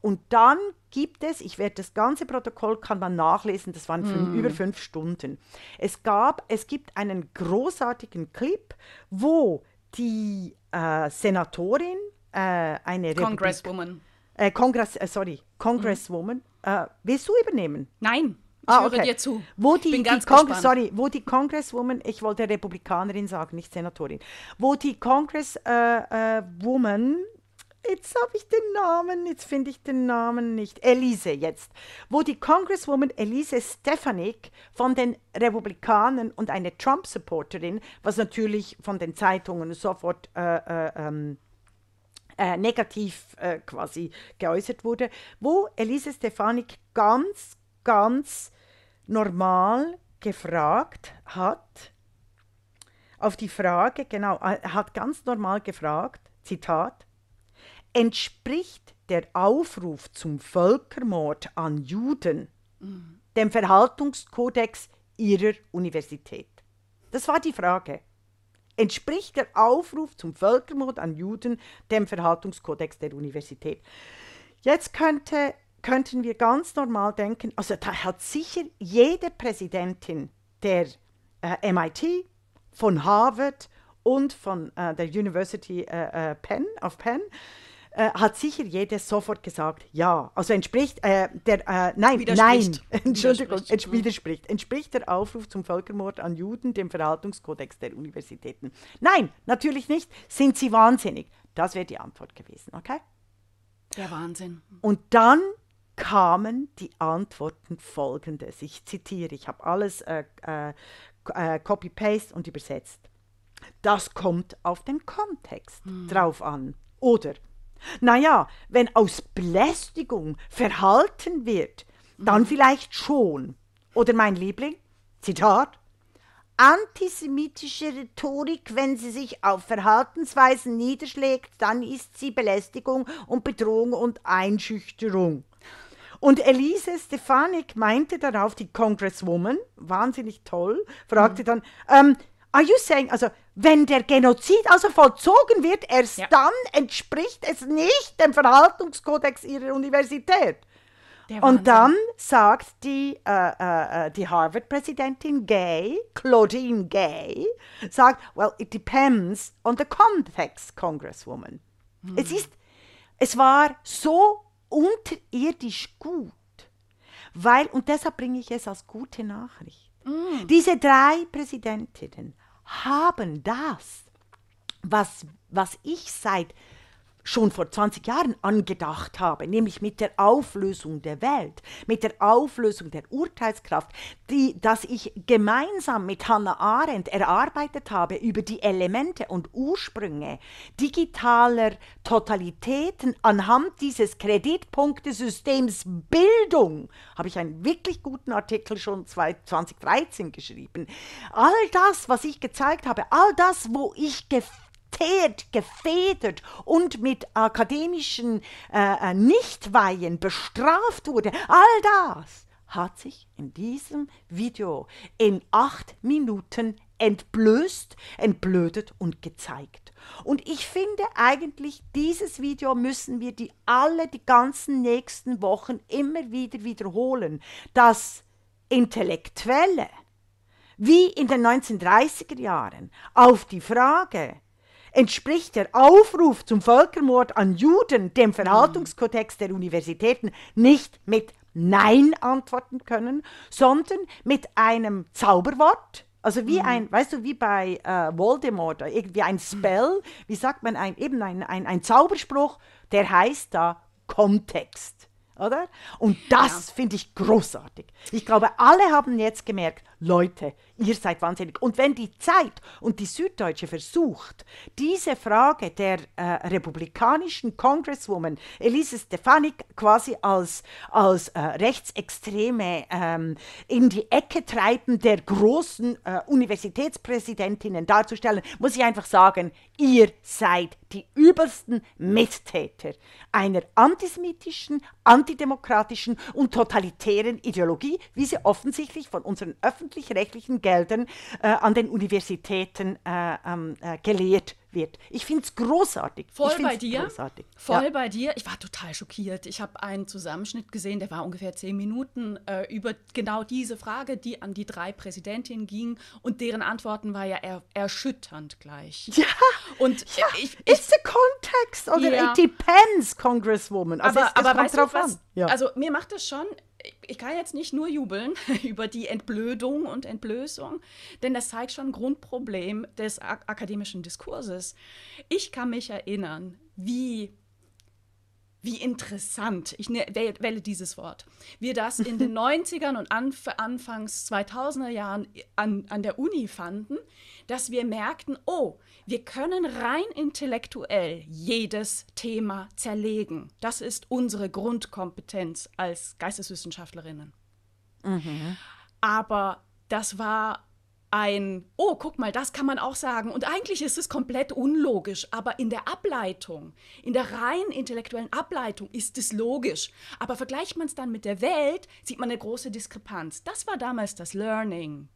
Und dann gibt es, ich werde das ganze Protokoll kann man nachlesen, das waren fünf, mm. über fünf Stunden. Es gab, es gibt einen großartigen Clip, wo die äh, Senatorin, äh, eine Congresswoman, äh, Congress, äh, sorry, Congresswoman, mm. willst du übernehmen? Nein. Ich ah, okay. dir zu. Wo die, die sorry, wo die Congresswoman, ich wollte Republikanerin sagen, nicht Senatorin, wo die Congresswoman, äh, äh, Jetzt habe ich den Namen, jetzt finde ich den Namen nicht. Elise jetzt, wo die Congresswoman Elise Stefanik von den Republikanern und eine Trump-Supporterin, was natürlich von den Zeitungen sofort äh, äh, ähm, äh, negativ äh, quasi geäußert wurde, wo Elise Stefanik ganz, ganz normal gefragt hat, auf die Frage, genau, äh, hat ganz normal gefragt, Zitat, entspricht der Aufruf zum Völkermord an Juden dem Verhaltungskodex ihrer Universität? Das war die Frage. Entspricht der Aufruf zum Völkermord an Juden dem Verhaltungskodex der Universität? Jetzt könnte, könnten wir ganz normal denken, also da hat sicher jede Präsidentin der äh, MIT, von Harvard und von äh, der University äh, äh Penn, auf Penn, äh, hat sicher jeder sofort gesagt, ja. Also entspricht äh, der, äh, nein, nein, Entschuldigung, widerspricht. widerspricht. Entspricht der Aufruf zum Völkermord an Juden dem Verhaltungskodex der Universitäten? Nein, natürlich nicht. Sind sie wahnsinnig? Das wäre die Antwort gewesen, okay? Der Wahnsinn. Und dann kamen die Antworten folgendes. Ich zitiere, ich habe alles äh, äh, äh copy-paste und übersetzt. Das kommt auf den Kontext hm. drauf an. Oder naja, wenn aus Belästigung verhalten wird, dann mhm. vielleicht schon. Oder mein Liebling, Zitat, antisemitische Rhetorik, wenn sie sich auf Verhaltensweisen niederschlägt, dann ist sie Belästigung und Bedrohung und Einschüchterung. Und Elise Stefanik meinte darauf, die Congresswoman, wahnsinnig toll, fragte mhm. dann, um, ähm, are you saying, also wenn der Genozid also vollzogen wird, erst ja. dann entspricht es nicht dem Verhaltenskodex ihrer Universität. Und dann sagt die, äh, äh, äh, die Harvard-Präsidentin Gay, Claudine Gay, sagt, well, it depends on the context, Congresswoman. Mhm. Es ist, es war so unterirdisch gut, weil, und deshalb bringe ich es als gute Nachricht, mhm. diese drei Präsidentinnen haben das, was, was ich seit schon vor 20 Jahren angedacht habe, nämlich mit der Auflösung der Welt, mit der Auflösung der Urteilskraft, die, dass ich gemeinsam mit Hannah Arendt erarbeitet habe über die Elemente und Ursprünge digitaler Totalitäten anhand dieses Kreditpunktesystems Bildung, habe ich einen wirklich guten Artikel schon 2013 geschrieben. All das, was ich gezeigt habe, all das, wo ich gefangen verfehlt, gefedert und mit akademischen äh, äh, Nichtweihen bestraft wurde, all das hat sich in diesem Video in acht Minuten entblößt, entblödet und gezeigt. Und ich finde eigentlich, dieses Video müssen wir die alle die ganzen nächsten Wochen immer wieder wiederholen, dass Intellektuelle wie in den 1930er Jahren auf die Frage, entspricht der Aufruf zum Völkermord an Juden dem Verhaltungskodex der Universitäten nicht mit Nein antworten können, sondern mit einem Zauberwort. Also wie mhm. ein, weißt du, wie bei äh, Voldemort, äh, irgendwie ein Spell, wie sagt man, ein, eben ein, ein, ein Zauberspruch, der heißt da Kontext. Oder? Und das ja. finde ich großartig. Ich glaube, alle haben jetzt gemerkt, Leute, ihr seid wahnsinnig. Und wenn die Zeit und die Süddeutsche versucht, diese Frage der äh, republikanischen Congresswoman Elise Stefanik quasi als, als äh, rechtsextreme ähm, in die Ecke treiben der großen äh, Universitätspräsidentinnen darzustellen, muss ich einfach sagen, ihr seid die übelsten Mittäter einer antisemitischen, antidemokratischen und totalitären Ideologie, wie sie offensichtlich von unseren öffentlichen öffentlich-rechtlichen Geldern äh, an den Universitäten äh, ähm, äh, gelehrt wird. Ich finde es großartig. Voll bei dir. Großartig. Voll ja. bei dir. Ich war total schockiert. Ich habe einen Zusammenschnitt gesehen, der war ungefähr zehn Minuten äh, über genau diese Frage, die an die drei Präsidentinnen ging und deren Antworten war ja er erschütternd gleich. Ja. Und ja, ich, ich, it's the context oder ja. it depends, Congresswoman. Also aber es, es aber weißt du was? Ja. Also mir macht das schon ich kann jetzt nicht nur jubeln über die Entblödung und Entblößung, denn das zeigt schon ein Grundproblem des ak akademischen Diskurses. Ich kann mich erinnern, wie wie interessant, ich ne-, wähle dieses Wort, wir das in den 90ern und Anfangs 2000er Jahren an, an der Uni fanden, dass wir merkten, oh, wir können rein intellektuell jedes Thema zerlegen. Das ist unsere Grundkompetenz als Geisteswissenschaftlerinnen. Mhm. Aber das war ein, oh, guck mal, das kann man auch sagen. Und eigentlich ist es komplett unlogisch, aber in der Ableitung, in der rein intellektuellen Ableitung ist es logisch. Aber vergleicht man es dann mit der Welt, sieht man eine große Diskrepanz. Das war damals das Learning.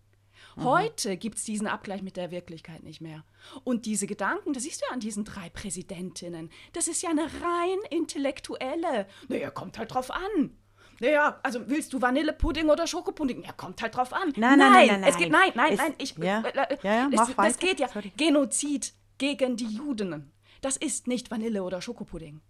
Mhm. Heute gibt es diesen Abgleich mit der Wirklichkeit nicht mehr. Und diese Gedanken, das siehst du ja an diesen drei Präsidentinnen, das ist ja eine rein intellektuelle. Naja, kommt halt drauf an. Naja, also willst du Vanillepudding oder Schokopudding? Ja, kommt halt drauf an. Nein, nein, nein, nein. Es geht, nein, nein, ist, nein. Ich, ja, äh, äh ja, ja, mach es, Das geht ja. Sorry. Genozid gegen die Juden. Das ist nicht Vanille oder Schokopudding.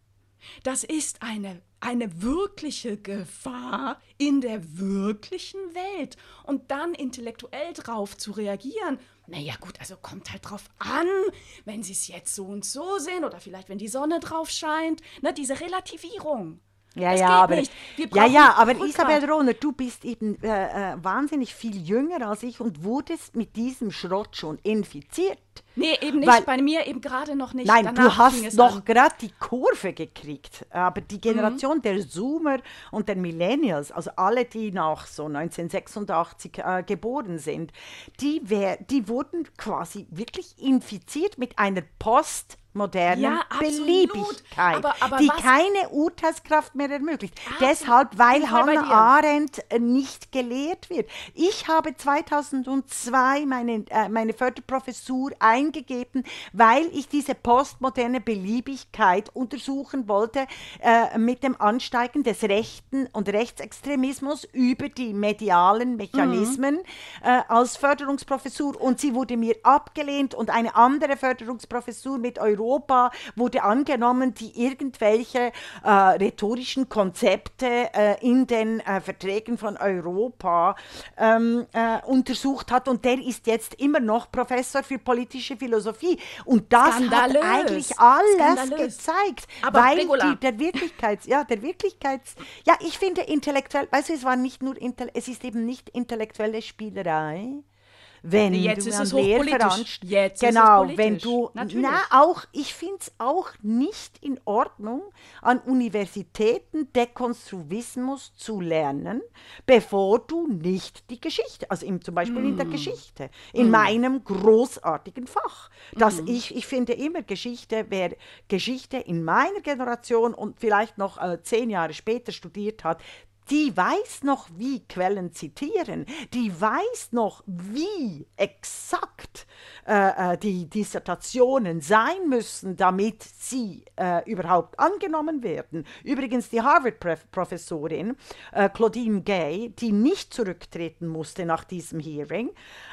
Das ist eine, eine wirkliche Gefahr in der wirklichen Welt. Und dann intellektuell drauf zu reagieren, naja gut, also kommt halt drauf an, wenn Sie es jetzt so und so sehen oder vielleicht wenn die Sonne drauf scheint, ne, diese Relativierung. Ja, das ja, aber, ja, ja, aber Rückhalt. Isabel Rohner, du bist eben äh, äh, wahnsinnig viel jünger als ich und wurdest mit diesem Schrott schon infiziert. Nee, eben nicht, Weil, bei mir eben gerade noch nicht. Nein, Danach du hast noch gerade die Kurve gekriegt. Aber die mhm. Generation mhm. der Zoomer und der Millennials, also alle, die nach so 1986 äh, geboren sind, die, wär, die wurden quasi wirklich infiziert mit einer Post, modernen ja, Beliebigkeit, aber, aber die was? keine Urteilskraft mehr ermöglicht. Ja, ah, Deshalb, weil Hannah Arendt äh, nicht gelehrt wird. Ich habe 2002 meine, äh, meine Förderprofessur eingegeben, weil ich diese postmoderne Beliebigkeit untersuchen wollte äh, mit dem Ansteigen des Rechten und Rechtsextremismus über die medialen mhm. Mechanismen mhm. äh, als Förderungsprofessur. Und sie wurde mir abgelehnt und eine andere Förderungsprofessur mit Europa Europa wurde angenommen, die irgendwelche äh, rhetorischen Konzepte äh, in den äh, Verträgen von Europa ähm, äh, untersucht hat. Und der ist jetzt immer noch Professor für politische Philosophie. Und das Skandalös. hat eigentlich alles Skandalös. gezeigt. Aber weil die, der Wirklichkeits, ja, der Wirklichkeits, ja, ich finde intellektuell, weißt du, es war nicht nur es ist eben nicht intellektuelle Spielerei, wenn jetzt du ist Lehrveranst jetzt genau, ist es genau, wenn du Natürlich. na auch ich finde es auch nicht in Ordnung an Universitäten Dekonstruismus zu lernen, bevor du nicht die Geschichte, also im, zum Beispiel mm. in der mm. Geschichte, in mm. meinem großartigen Fach, dass mm. ich ich finde immer Geschichte wer Geschichte in meiner Generation und vielleicht noch äh, zehn Jahre später studiert hat, die weiß noch, wie Quellen zitieren, die weiß noch, wie exakt äh, äh, die Dissertationen sein müssen, damit sie äh, überhaupt angenommen werden. Übrigens die Harvard-Professorin äh, Claudine Gay, die nicht zurücktreten musste nach diesem Hearing,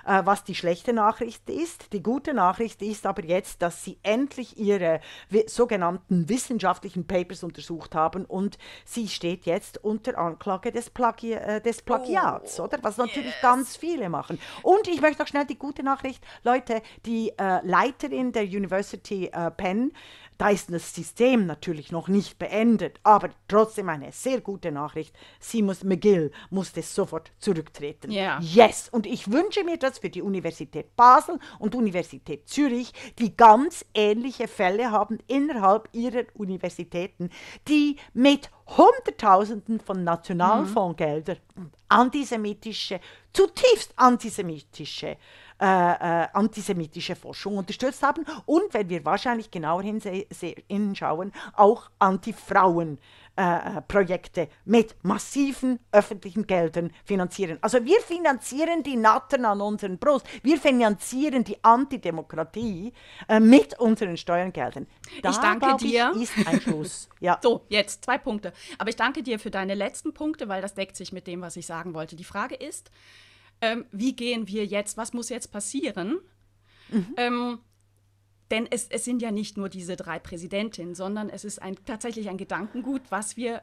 äh, was die schlechte Nachricht ist. Die gute Nachricht ist aber jetzt, dass sie endlich ihre sogenannten wissenschaftlichen Papers untersucht haben und sie steht jetzt unter Anklage Anklage des, Plagi äh, des äh, Plagiats, oh, oder? Was natürlich yes. ganz viele machen. Und ich möchte noch schnell die gute Nachricht, Leute, die äh, Leiterin der University äh, Penn, da ist das System natürlich noch nicht beendet, aber trotzdem eine sehr gute Nachricht. Seamus McGill musste sofort zurücktreten. Yeah. Yes, und ich wünsche mir das für die Universität Basel und Universität Zürich, die ganz ähnliche Fälle haben innerhalb ihrer Universitäten, die mit Hunderttausenden von Nationalfondsgeldern mhm. antisemitische, zutiefst antisemitische äh, äh, antisemitische Forschung unterstützt haben und, wenn wir wahrscheinlich genauer hinschauen, auch Antifrauen. Äh, äh, Projekte mit massiven öffentlichen Geldern finanzieren. Also wir finanzieren die Nattern an unseren Brust. Wir finanzieren die Antidemokratie mit unseren Steuergeldern. Da, ich danke ich, dir. ist ein Schluss. Ja. So, jetzt zwei Punkte. Aber ich danke dir für deine letzten Punkte, weil das deckt sich mit dem, was ich sagen wollte. Die Frage ist, ähm, wie gehen wir jetzt, was muss jetzt passieren? Mhm. Ähm, denn es, es sind ja nicht nur diese drei Präsidentinnen, sondern es ist ein, tatsächlich ein Gedankengut, was wir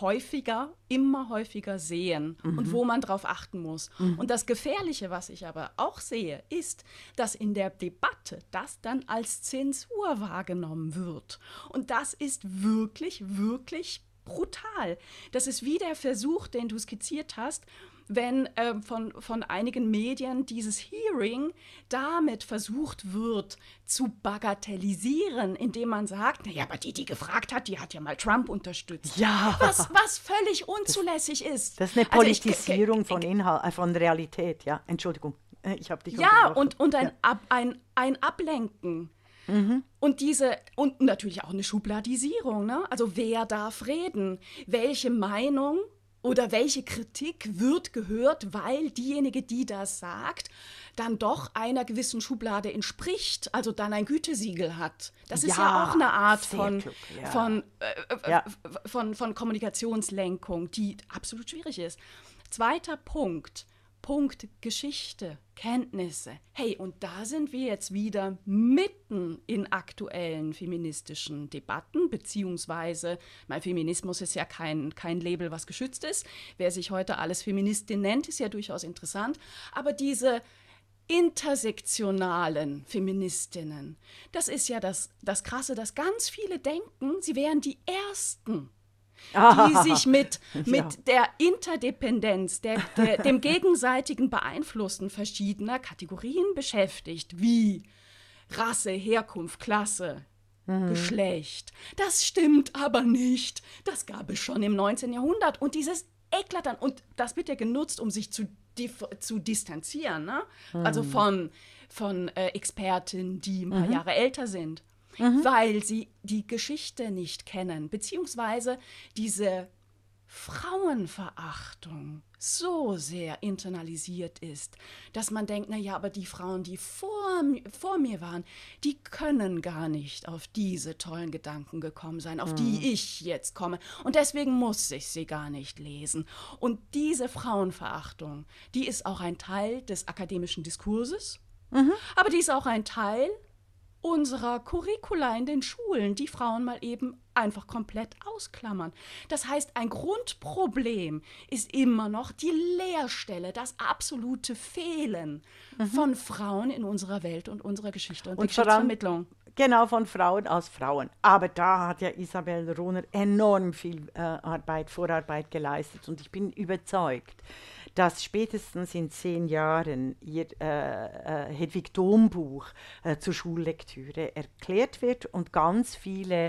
häufiger, immer häufiger sehen mhm. und wo man darauf achten muss. Mhm. Und das Gefährliche, was ich aber auch sehe, ist, dass in der Debatte das dann als Zensur wahrgenommen wird. Und das ist wirklich, wirklich brutal. Das ist wie der Versuch, den du skizziert hast, wenn äh, von, von einigen Medien dieses Hearing damit versucht wird zu bagatellisieren, indem man sagt, naja, aber die, die gefragt hat, die hat ja mal Trump unterstützt. Ja. Was, was völlig unzulässig das, ist. Das ist eine Politisierung also ich, von, Inhalt, äh, von Realität, ja. Entschuldigung, äh, ich habe dich Ja, und, und ein, ja. Ab, ein, ein Ablenken. Mhm. Und diese, und natürlich auch eine Schubladisierung, ne? Also wer darf reden? Welche Meinung oder welche Kritik wird gehört, weil diejenige, die das sagt, dann doch einer gewissen Schublade entspricht, also dann ein Gütesiegel hat. Das ist ja auch eine Art von, ja. von, äh, äh ja. von, von Kommunikationslenkung, die absolut schwierig ist. Zweiter Punkt. Punkt Geschichte, Kenntnisse. Hey, und da sind wir jetzt wieder mitten in aktuellen feministischen Debatten, beziehungsweise, mein Feminismus ist ja kein, kein Label, was geschützt ist. Wer sich heute alles Feministin nennt, ist ja durchaus interessant. Aber diese intersektionalen Feministinnen, das ist ja das, das Krasse, dass ganz viele denken, sie wären die Ersten die sich mit, mit ja. der Interdependenz, der, der, dem gegenseitigen Beeinflussen verschiedener Kategorien beschäftigt, wie Rasse, Herkunft, Klasse, mhm. Geschlecht. Das stimmt aber nicht. Das gab es schon im 19. Jahrhundert. Und dieses Eklatant, und das wird ja genutzt, um sich zu, zu distanzieren, ne? also mhm. von, von äh, Experten, die ein paar mhm. Jahre älter sind mhm. weil sie die Geschichte nicht kennen, beziehungsweise diese Frauenverachtung so sehr internalisiert ist, dass man denkt, naja, aber die Frauen, die vor, vor mir waren, die können gar nicht auf diese tollen Gedanken gekommen sein, auf mhm. die ich jetzt komme. Und deswegen muss ich sie gar nicht lesen. Und diese Frauenverachtung, die ist auch ein Teil des akademischen Diskurses, mhm. aber die ist auch ein Teil unserer Curricula in den Schulen die Frauen mal eben einfach komplett ausklammern. Das heißt, ein Grundproblem ist immer noch die Leerstelle, das absolute Fehlen mhm. von Frauen in unserer Welt und unserer Geschichte und, und Geschichtsvermittlung. Allem, genau, von Frauen aus Frauen. Aber da hat ja Isabel Rohner enorm viel äh, Arbeit, Vorarbeit geleistet und ich bin überzeugt, dass spätestens in zehn Jahren ihr äh, äh, Hedwig Dombuch äh, zur Schullektüre erklärt wird und ganz viele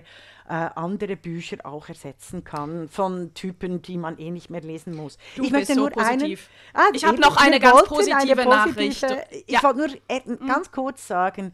äh, andere Bücher auch ersetzen kann von Typen, die man eh nicht mehr lesen muss. Du ich möchte so nur positiv. Einen, ah, ich habe noch eine ganz positive, eine positive, Nachricht. Ich ja. wollte nur äh, mhm. ganz kurz sagen,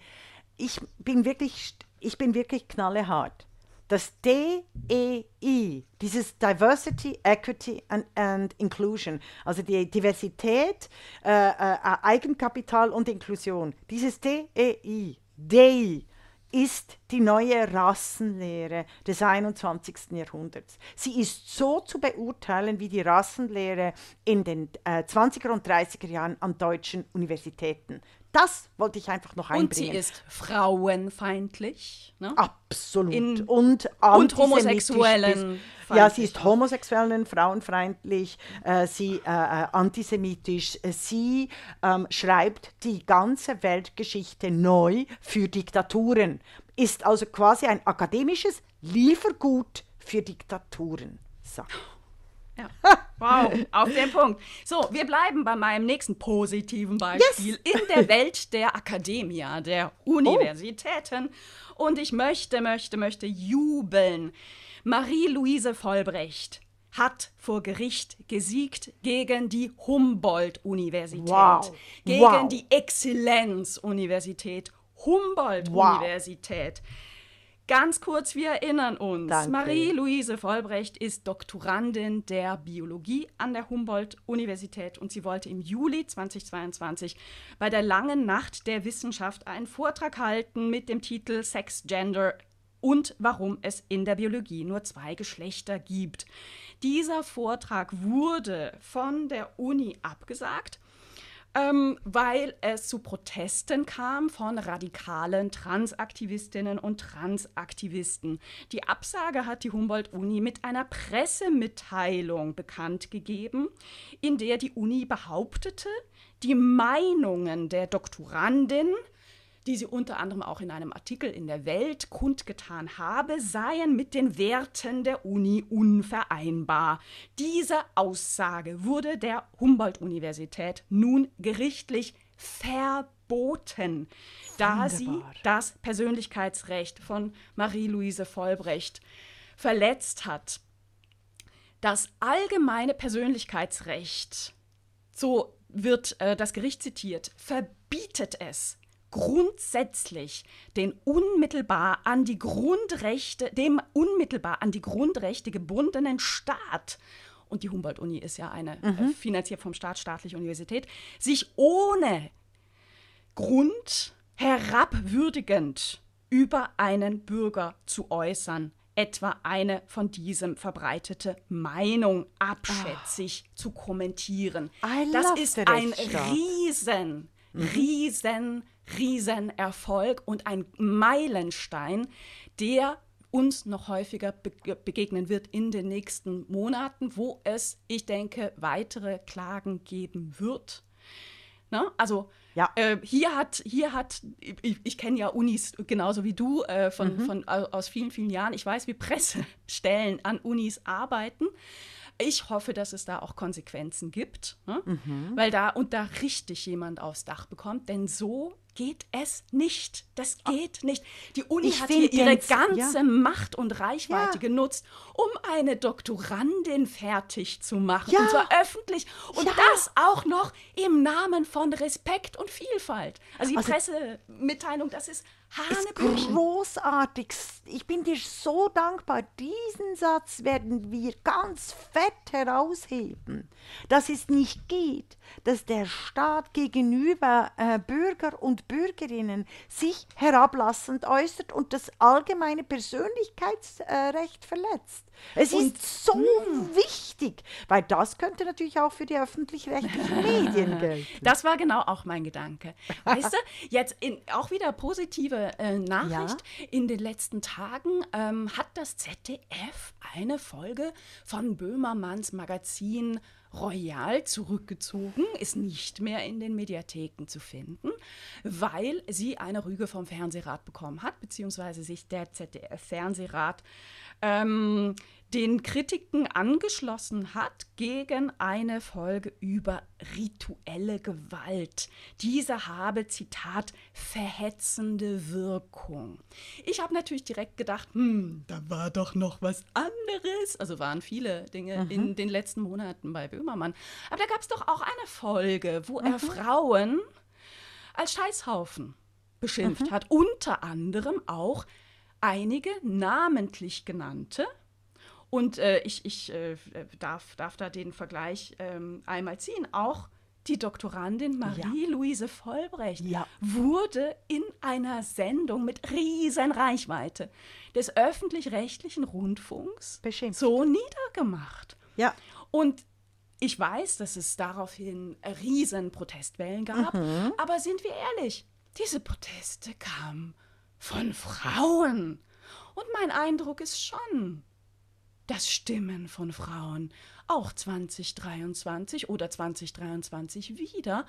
ich bin wirklich, ich bin wirklich knallehart. Das DEI, dieses Diversity, Equity and, and Inclusion, also die Diversität, äh, äh, äh Eigenkapital und Inklusion, dieses DEI, DEI, ist die neue Rassenlehre des 21. Jahrhunderts. Sie ist so zu beurteilen wie die Rassenlehre in den äh, 20er und 30er Jahren an deutschen Universitäten das wollte ich einfach noch einbringen. Und sie ist frauenfeindlich. Ne? Absolut. In, und, und homosexuellen. Ja, sie ist homosexuellen, frauenfeindlich, äh, sie äh, äh, antisemitisch. Sie ähm, schreibt die ganze Weltgeschichte neu für Diktaturen. Ist also quasi ein akademisches Liefergut für Diktaturen. So. Ja. Wow, auf den Punkt. So, wir bleiben bei meinem nächsten positiven Beispiel yes. in der Welt der Akademie, der oh. Universitäten. Oh. Und ich möchte, möchte, möchte jubeln. Marie-Louise Vollbrecht hat vor Gericht gesiegt gegen die Humboldt-Universität, wow. gegen wow. die Exzellenz-Universität, Humboldt-Universität. Wow. Ganz kurz, wir erinnern uns. Marie-Louise Vollbrecht ist Doktorandin der Biologie an der Humboldt-Universität und sie wollte im Juli 2022 bei der Langen Nacht der Wissenschaft einen Vortrag halten mit dem Titel Sex, Gender und warum es in der Biologie nur zwei Geschlechter gibt. Dieser Vortrag wurde von der Uni abgesagt ähm, weil es zu Protesten kam von radikalen Transaktivistinnen und Transaktivisten. Die Absage hat die Humboldt-Uni mit einer Pressemitteilung bekannt gegeben, in der die Uni behauptete, die Meinungen der Doktorandin die sie unter anderem auch in einem Artikel in der Welt kundgetan habe, seien mit den Werten der Uni unvereinbar. Diese Aussage wurde der Humboldt-Universität nun gerichtlich verboten, da sie das Persönlichkeitsrecht von Marie-Louise Vollbrecht verletzt hat. Das allgemeine Persönlichkeitsrecht, so wird äh, das Gericht zitiert, verbietet es, grundsätzlich den unmittelbar an die Grundrechte, dem unmittelbar an die Grundrechte gebundenen Staat und die Humboldt-Uni ist ja eine äh, mhm. äh, finanziert vom Staat staatliche Universität, sich ohne Grund herabwürdigend über einen Bürger zu äußern, etwa eine von diesem verbreitete Meinung abschätzig oh. zu kommentieren. I das ist ein Riesen, mhm. Riesen Riesenerfolg und ein Meilenstein, der uns noch häufiger begegnen wird in den nächsten Monaten, wo es, ich denke, weitere Klagen geben wird. Ne? Also ja. äh, hier hat, hier hat, ich, ich kenne ja Unis genauso wie du äh, von, mhm. von, aus vielen, vielen Jahren. Ich weiß, wie Pressestellen an Unis arbeiten. Ich hoffe, dass es da auch Konsequenzen gibt, ne? mhm. weil da und da richtig jemand aufs Dach bekommt, denn so geht es nicht. Das ah. geht oh. nicht. Die Uni hat hier ihre ganze ja. Macht und Reichweite ja. genutzt, um eine Doktorandin fertig zu machen. Ja. Und zwar öffentlich. Und das auch noch im Namen von Respekt und Vielfalt. Also die also, Pressemitteilung, das ist ist großartig. Ich bin dir so dankbar. Diesen Satz werden wir ganz fett herausheben, dass es nicht geht, dass der Staat gegenüber äh, Bürger und Bürgerinnen sich herablassend äußert und das allgemeine Persönlichkeitsrecht verletzt. Es und ist so hm. wichtig, weil das könnte natürlich auch für die öffentlich-rechtlichen Medien gelten. Das war genau auch mein Gedanke. Weißt du, jetzt in, auch wieder positive äh, Nachricht. Ja? In den letzten Tagen ähm, hat das ZDF eine Folge von Böhmermanns Magazin Royal zurückgezogen, ist nicht mehr in den Mediatheken zu finden, weil sie eine Rüge vom Fernsehrat bekommen hat, beziehungsweise sich der ZDF-Fernsehrat ähm, den Kritiken angeschlossen hat gegen eine Folge über rituelle Gewalt. Diese habe, Zitat, verhetzende Wirkung. Ich habe natürlich direkt gedacht, hm, da war doch noch was anderes. Also waren viele Dinge Aha. Mhm. in den letzten Monaten bei Böhmermann. Aber da gab es doch auch eine Folge, wo Aha. er mhm. Frauen als Scheißhaufen beschimpft Aha. Mhm. hat. Unter anderem auch einige namentlich genannte. Und äh, ich, ich äh, darf, darf da den Vergleich ähm, einmal ziehen. Auch die Doktorandin Marie-Louise ja. Vollbrecht ja. wurde in einer Sendung mit riesen Reichweite des öffentlich-rechtlichen Rundfunks Beschimpft. so niedergemacht. Ja. Und ich weiß, dass es daraufhin riesen Protestwellen gab, mhm. aber sind wir ehrlich, diese Proteste kamen von Frauen. Und mein Eindruck ist schon, dass Stimmen von Frauen auch 2023 oder 2023 wieder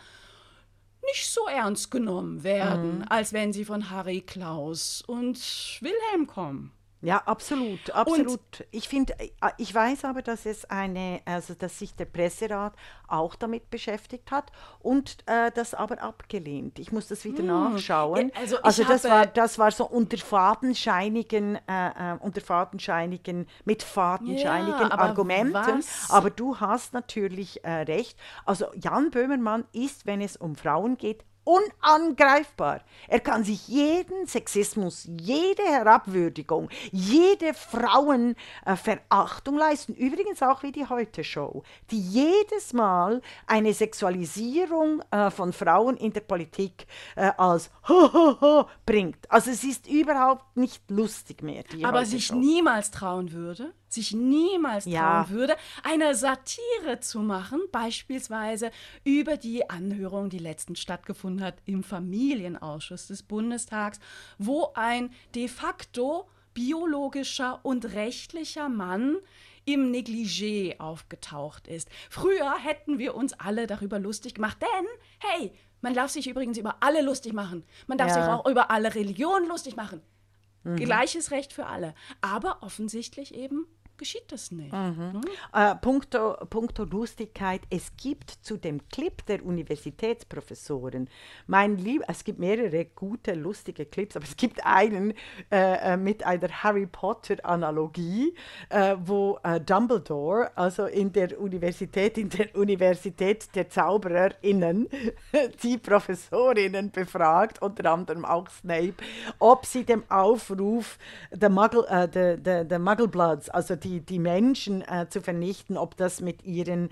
nicht so ernst genommen werden, mhm. als wenn sie von Harry Klaus und Wilhelm kommen. Ja, absolut, absolut. Und ich finde, äh, äh, ich weiß aber, dass es eine, also dass sich der Presserat auch damit beschäftigt hat und äh, das aber abgelehnt. Ich muss das wieder hm. nachschauen. Ja, also, also das war, das war so unter fadenscheinigen, äh, äh unter fadenscheinigen, mit fadenscheinigen ja, Argumenten. Was? Aber du hast natürlich äh, recht. Also Jan Böhmermann ist, wenn es um Frauen geht, unangreifbar. Er kann sich jeden Sexismus, jede Herabwürdigung, jede Frauenverachtung leisten. Übrigens auch wie die Heute-Show, die jedes Mal eine Sexualisierung äh, von Frauen in der Politik äh, als ho, ho, ho bringt. Also es ist überhaupt nicht lustig mehr. Aber sich niemals trauen würde? sich niemals ja. trauen würde, eine Satire zu machen, beispielsweise über die Anhörung, die letztens stattgefunden hat im Familienausschuss des Bundestags, wo ein de facto biologischer und rechtlicher Mann im Negligé aufgetaucht ist. Früher hätten wir uns alle darüber lustig gemacht, denn, hey, man darf sich übrigens über alle lustig machen. Man darf ja. sich auch über alle Religionen lustig machen. Mhm. Gleiches Recht für alle. Aber offensichtlich eben geschieht das nicht. Mhm. Ne? Äh, punkto, punkto Lustigkeit, es gibt zu dem Clip der Universitätsprofessoren, mein Lieb, es gibt mehrere gute, lustige Clips, aber es gibt einen äh, äh mit einer Harry Potter-Analogie, äh, wo äh, Dumbledore, also in der Universität, in der Universität der ZaubererInnen, die Professorinnen befragt, unter anderem auch Snape, ob sie dem Aufruf der Muggle, der, der, der Muggle Bloods, also die, die Menschen äh, zu vernichten, ob das mit ihren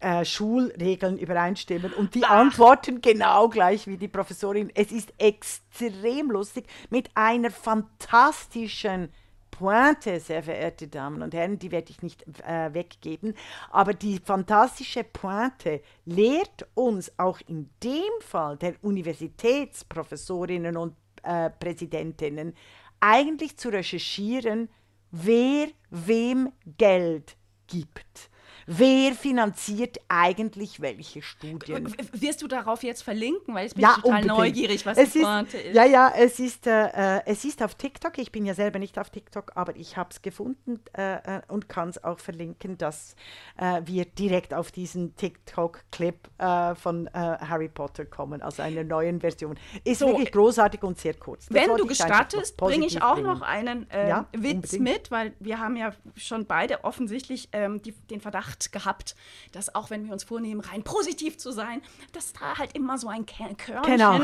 äh, Schulregeln übereinstimmt. Und die antworten genau gleich wie die Professorin. Es ist extrem lustig mit einer fantastischen Pointe, sehr verehrte Damen und Herren, die werde ich nicht äh, weggeben, aber die fantastische Pointe lehrt uns auch in dem Fall der Universitätsprofessorinnen und äh, Präsidentinnen eigentlich zu recherchieren, wer wem Geld gibt wer finanziert eigentlich welche Studien. Wirst du darauf jetzt verlinken, weil ich bin ja, total unbedingt. neugierig, was es die Pointe ist, ist. Ja, ja, es ist, äh, äh, es ist auf TikTok. Ich bin ja selber nicht auf TikTok, aber ich habe es gefunden äh, äh und kann es auch verlinken, dass äh, wir direkt auf diesen TikTok-Clip äh, von Harry Potter kommen, also einer neuen Version. Ist so, wirklich großartig und sehr kurz. Das wenn du gestattest, bringe ich auch bringen. noch einen ähm, ja, Witz unbedingt. mit, weil wir haben ja schon beide offensichtlich ähm, die, den Verdacht Verdacht gehabt, dass auch wenn wir uns vornehmen, rein positiv zu sein, dass da halt immer so ein Körnchen, genau.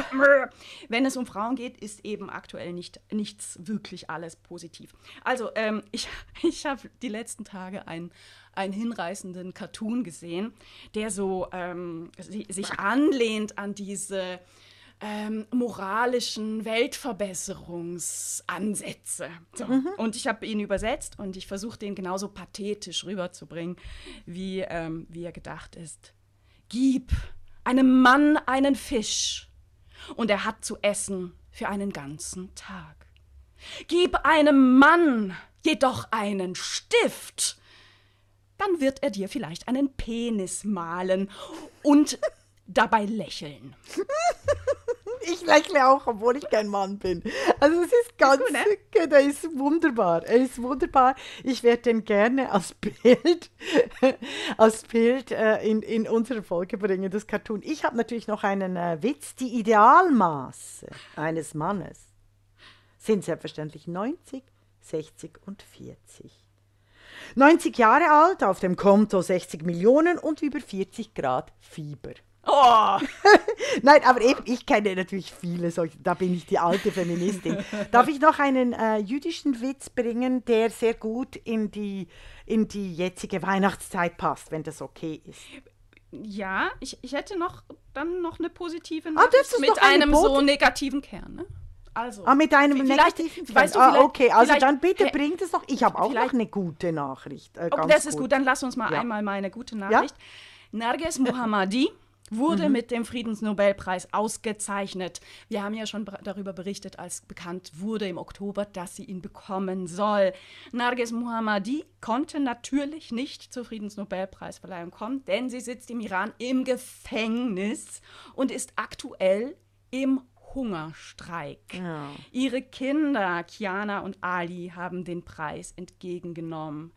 wenn es um Frauen geht, ist eben aktuell nicht, nichts wirklich alles positiv. Also ähm, ich, ich habe die letzten Tage einen, einen hinreißenden Cartoon gesehen, der so ähm, sich anlehnt an diese ähm, moralischen Weltverbesserungsansätze. So. Mhm. Und ich habe ihn übersetzt und ich versuche den genauso pathetisch rüberzubringen, wie, ähm, wie er gedacht ist. Gib einem Mann einen Fisch und er hat zu essen für einen ganzen Tag. Gib einem Mann jedoch einen Stift dann wird er dir vielleicht einen Penis malen und dabei lächeln. ich lächle auch, obwohl ich kein Mann bin. Also es ist ganz, ist gut, ne? er ist wunderbar. Er ist wunderbar. Ich werde den gerne als Bild, als Bild äh, in, in unsere Folge bringen, das Cartoon. Ich habe natürlich noch einen äh, Witz. Die Idealmaße eines Mannes sind selbstverständlich 90, 60 und 40. 90 Jahre alt, auf dem Konto 60 Millionen und über 40 Grad Fieber. Oh. Nein, aber eben, ich kenne natürlich viele solche, da bin ich die alte Feministin. Darf ich noch einen äh, jüdischen Witz bringen, der sehr gut in die, in die jetzige Weihnachtszeit passt, wenn das okay ist? Ja, ich, ich hätte noch dann noch eine positive Nachricht ah, das ist mit einem Boden. so negativen Kern. Ne? Also, ah, mit einem negativen Kern. Weißt du, ah, okay, also dann bitte hey, bringt es noch. Ich habe auch noch eine gute Nachricht. Äh, oh, das gut. ist gut, dann lass uns mal ja. einmal meine gute Nachricht. Ja? Narges Mohammadi wurde mhm. mit dem Friedensnobelpreis ausgezeichnet. Wir haben ja schon darüber berichtet, als bekannt wurde im Oktober, dass sie ihn bekommen soll. Narges Muhammadi konnte natürlich nicht zur Friedensnobelpreisverleihung kommen, denn sie sitzt im Iran im Gefängnis und ist aktuell im Hungerstreik. Ja. Ihre Kinder, Kiana und Ali, haben den Preis entgegengenommen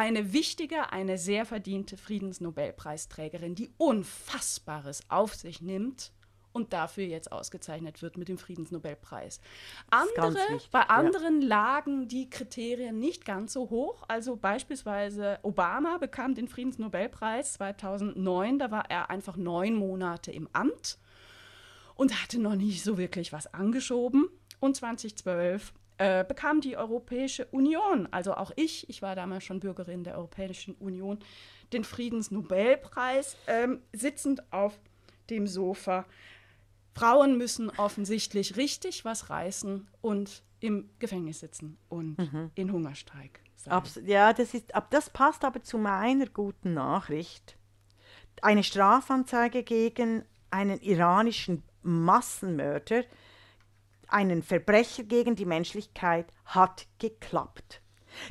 eine wichtige, eine sehr verdiente Friedensnobelpreisträgerin, die Unfassbares auf sich nimmt und dafür jetzt ausgezeichnet wird mit dem Friedensnobelpreis. Andere, bei anderen ja. lagen die Kriterien nicht ganz so hoch. Also beispielsweise Obama bekam den Friedensnobelpreis 2009, da war er einfach neun Monate im Amt und hatte noch nicht so wirklich was angeschoben. Und 2012 äh, bekam die Europäische Union, also auch ich, ich war damals schon Bürgerin der Europäischen Union, den Friedensnobelpreis, ähm, sitzend auf dem Sofa. Frauen müssen offensichtlich richtig was reißen und im Gefängnis sitzen und mhm. in Hungerstreik sein. Abs ja, das, ist, ab, das passt aber zu meiner guten Nachricht. Eine Strafanzeige gegen einen iranischen Massenmörder, einen Verbrecher gegen die Menschlichkeit, hat geklappt.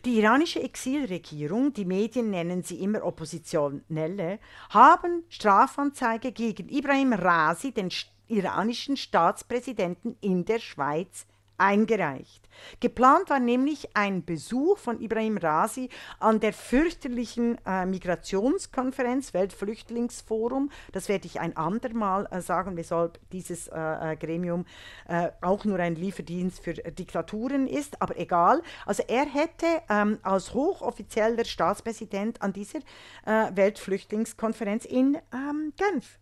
Die iranische Exilregierung, die Medien nennen sie immer Oppositionelle, haben Strafanzeige gegen Ibrahim Razi, den iranischen Staatspräsidenten in der Schweiz, eingereicht. Geplant war nämlich ein Besuch von Ibrahim Rasi an der fürchterlichen äh, Migrationskonferenz Weltflüchtlingsforum. Das werde ich ein andermal äh, sagen, weshalb dieses äh, äh Gremium äh, auch nur ein Lieferdienst für Diktaturen ist, aber egal. Also er hätte ähm, als hochoffizieller Staatspräsident an dieser äh, Weltflüchtlingskonferenz in ähm, Genf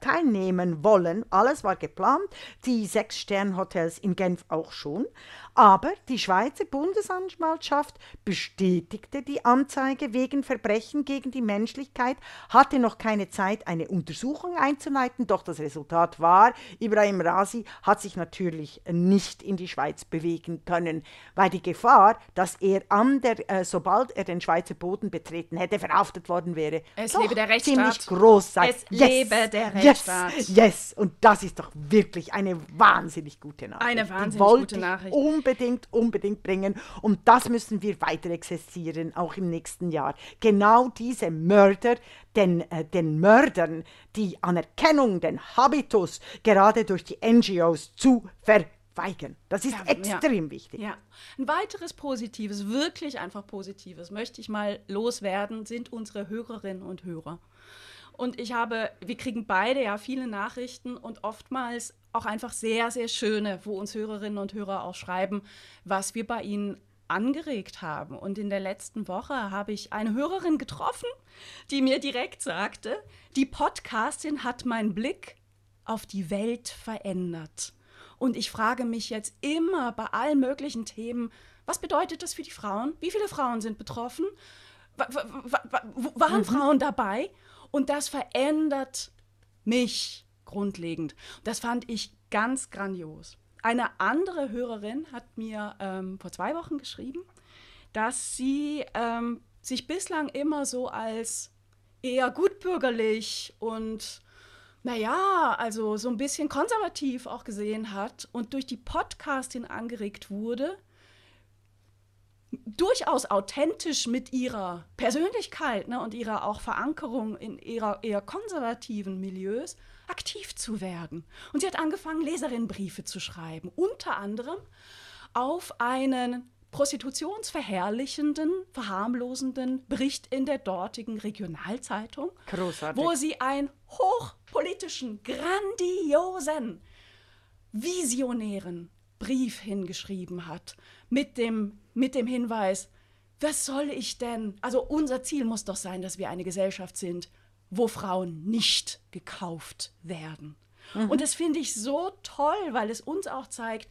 teilnehmen wollen. Alles war geplant. Die Sechs-Stern-Hotels in Genf auch schon, aber die Schweizer Bundesanwaltschaft bestätigte die Anzeige wegen Verbrechen gegen die Menschlichkeit, hatte noch keine Zeit, eine Untersuchung einzuleiten, doch das Resultat war, Ibrahim Rasi hat sich natürlich nicht in die Schweiz bewegen können, weil die Gefahr, dass er an der, äh, sobald er den Schweizer Boden betreten hätte, verhaftet worden wäre, es doch, lebe der ziemlich groß sei. Es yes, lebe der Rechtsstaat. Yes, yes, und das ist doch wirklich eine wahnsinnig gute Nachricht. Eine wahnsinnig wollte ich unbedingt, unbedingt bringen. Und das müssen wir weiter exerzieren, auch im nächsten Jahr. Genau diese Mörder, den, äh, den Mördern die Anerkennung, den Habitus gerade durch die NGOs zu verweigern. Das ist ja, extrem ja. wichtig. Ja. Ein weiteres Positives, wirklich einfach Positives, möchte ich mal loswerden, sind unsere Hörerinnen und Hörer. Und ich habe, wir kriegen beide ja viele Nachrichten und oftmals auch einfach sehr, sehr schöne, wo uns Hörerinnen und Hörer auch schreiben, was wir bei ihnen angeregt haben. Und in der letzten Woche habe ich eine Hörerin getroffen, die mir direkt sagte, die Podcastin hat meinen Blick auf die Welt verändert. Und ich frage mich jetzt immer bei allen möglichen Themen, was bedeutet das für die Frauen? Wie viele Frauen sind betroffen? W waren mhm. Frauen dabei? Und das verändert mich grundlegend. Das fand ich ganz grandios. Eine andere Hörerin hat mir ähm, vor zwei Wochen geschrieben, dass sie ähm, sich bislang immer so als eher gutbürgerlich und naja, also so ein bisschen konservativ auch gesehen hat und durch die Podcastin angeregt wurde, durchaus authentisch mit ihrer Persönlichkeit ne, und ihrer auch Verankerung in ihrer eher konservativen Milieus aktiv zu werden. Und sie hat angefangen, Leserinnenbriefe zu schreiben, unter anderem auf einen prostitutionsverherrlichenden, verharmlosenden Bericht in der dortigen Regionalzeitung, Großartig. wo sie einen hochpolitischen, grandiosen, visionären Brief hingeschrieben hat mit dem, mit dem Hinweis, was soll ich denn? Also unser Ziel muss doch sein, dass wir eine Gesellschaft sind, wo Frauen nicht gekauft werden. Mhm. Und das finde ich so toll, weil es uns auch zeigt,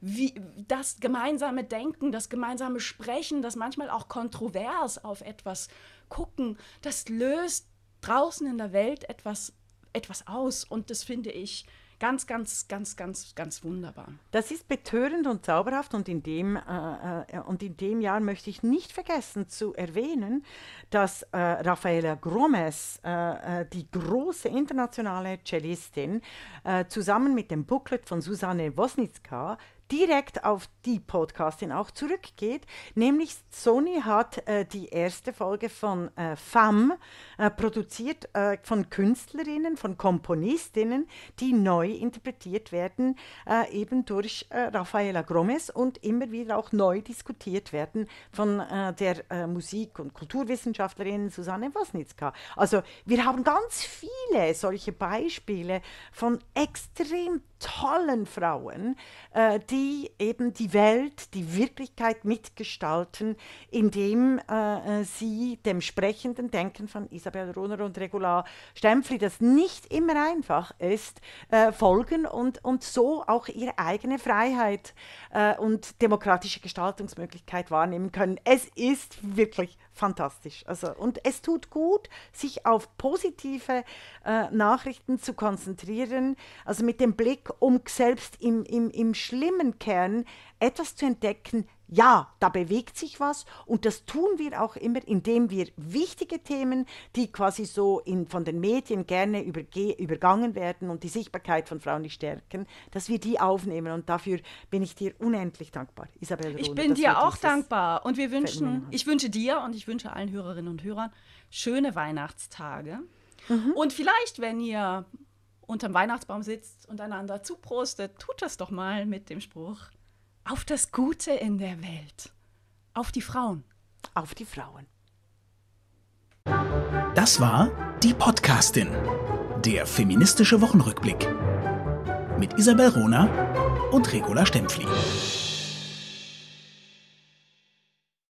wie das gemeinsame Denken, das gemeinsame Sprechen, das manchmal auch kontrovers auf etwas gucken, das löst draußen in der Welt etwas, etwas aus. Und das finde ich Ganz, ganz, ganz, ganz, ganz wunderbar. Das ist betörend und zauberhaft und in dem, äh, äh und in dem Jahr möchte ich nicht vergessen zu erwähnen, dass äh, Rafaela Gromes, äh, äh, die große internationale Cellistin, äh, zusammen mit dem Booklet von Susanne Wosnicka direkt auf die Podcastin auch zurückgeht. Nämlich Sony hat äh, die erste Folge von äh, FAM äh, produziert äh, von Künstlerinnen, von Komponistinnen, die neu interpretiert werden, äh, eben durch äh, Rafaela Gromes und immer wieder auch neu diskutiert werden von der Musik- und Kulturwissenschaftlerin Susanne Wasnitzka. Also wir haben ganz viele solche Beispiele von extrem tollen Frauen, äh, die eben die Welt, die Wirklichkeit mitgestalten, indem äh, äh sie dem sprechenden Denken von Isabel Rohner und Regular Stempfli, das nicht immer einfach ist, äh, folgen und, und so auch ihre eigene Freiheit äh, und demokratische Gestaltungsmöglichkeit wahrnehmen können. Es ist wirklich fantastisch. Also, und es tut gut, sich auf positive äh, Nachrichten zu konzentrieren, also mit dem Blick um selbst im, im, im schlimmen Kern etwas zu entdecken, ja, da bewegt sich was und das tun wir auch immer, indem wir wichtige Themen, die quasi so in, von den Medien gerne überge übergangen werden und die Sichtbarkeit von Frauen nicht stärken, dass wir die aufnehmen und dafür bin ich dir unendlich dankbar, Isabel. ich bin dir auch dankbar und wir wünschen, ich wünsche dir und ich wünsche allen Hörerinnen und Hörern schöne Weihnachtstage mhm. und vielleicht, wenn ihr unterm Weihnachtsbaum sitzt und einander zuprostet, tut das doch mal mit dem Spruch auf das Gute in der Welt, auf die Frauen. Auf die Frauen. Das war die Podcastin, der feministische Wochenrückblick mit Isabel Rona und Regula Stempfli.